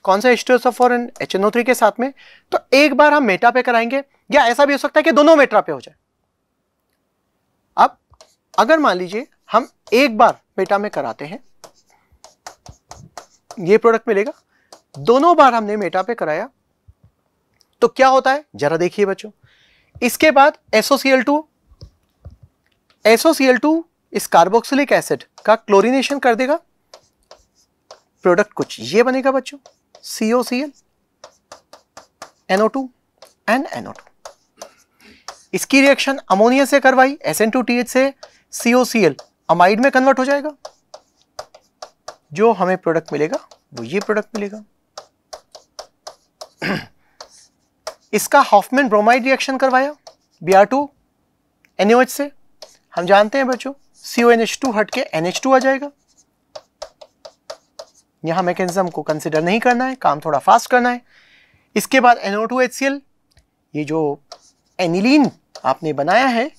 Speaker 1: कौन सा एस्टोसोफोर एच एन ओ थ्री के साथ में तो एक बार हम मेटा पे कराएंगे या ऐसा भी हो सकता है कि दोनों मेट्रा पे हो जाए अब अगर मान लीजिए हम एक बार मेटा में कराते हैं ये प्रोडक्ट मिलेगा दोनों बार हमने मेटा पे कराया तो क्या होता है जरा देखिए बच्चों इसके बाद एसओसीएल टू एसओसीएल टू इस कार्बोक्सिलिक एसिड का क्लोरिनेशन कर देगा प्रोडक्ट कुछ ये बनेगा बच्चों C O C L N O two N N O two इसकी रिएक्शन अमोनिया से करवाई S N two T H से सीओ सी एल अमाइड में कन्वर्ट हो जाएगा जो हमें प्रोडक्ट मिलेगा वो ये प्रोडक्ट मिलेगा इसका हॉफमैन ब्रोमाइड रिएक्शन करवाया बी आर टू एनओ एच से हम जानते हैं बच्चों C O N H two हट के एन एच टू आ जाएगा यहां मैकेनिज्म को कंसिडर नहीं करना है काम थोड़ा फास्ट करना है इसके बाद N O two H C L ये जो एनिलीन आपने बनाया है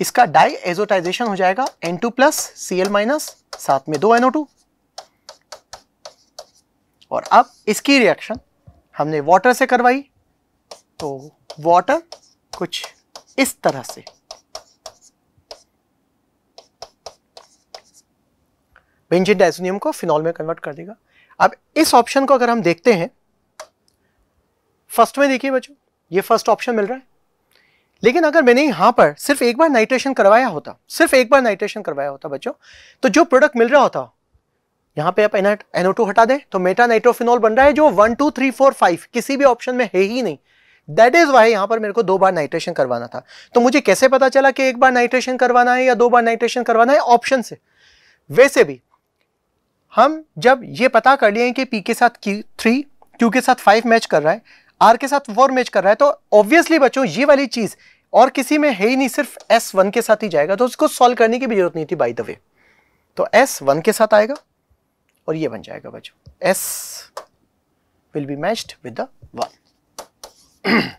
Speaker 1: इसका डाई एजोटाइजेशन हो जाएगा N two plus C L minus साथ में दो एनओ टू और अब इसकी रिएक्शन हमने वाटर से करवाई तो वाटर कुछ इस तरह से बेंजिन डाइसोनियम को फिनॉल में कन्वर्ट कर देगा अब इस ऑप्शन को अगर हम देखते हैं फर्स्ट में देखिए बच्चों ये फर्स्ट ऑप्शन मिल रहा है लेकिन अगर मैंने यहां पर सिर्फ एक बार नाइट्रेशन करवाया होता सिर्फ एक बार नाइट्रेशन करवाया होता बच्चों तो जो प्रोडक्ट मिल रहा होता यहां पे आप एनओ टू हटा दें तो मेटा नाइट्रोफिनॉल बन रहा है जो one two three four five किसी भी ऑप्शन में है ही नहीं दैट इज वाई यहां पर मेरे को दो बार नाइट्रेशन करवाना था तो मुझे कैसे पता चला कि एक बार नाइट्रेशन करवाना है या दो बार नाइट्रेशन करवाना है ऑप्शन से वैसे भी हम जब ये पता कर लिए कि पी के साथ क्यू थ्री क्यू के साथ फाइव मैच कर रहा है आर के साथ फोर मैच कर रहा है तो ऑब्वियसली बच्चों ये वाली चीज़ और किसी में है ही नहीं सिर्फ एस वन के साथ ही जाएगा तो उसको सॉल्व करने की भी जरूरत नहीं थी बाई द वे तो एस वन के साथ आएगा और ये बन जाएगा बच्चों as will be matched with the one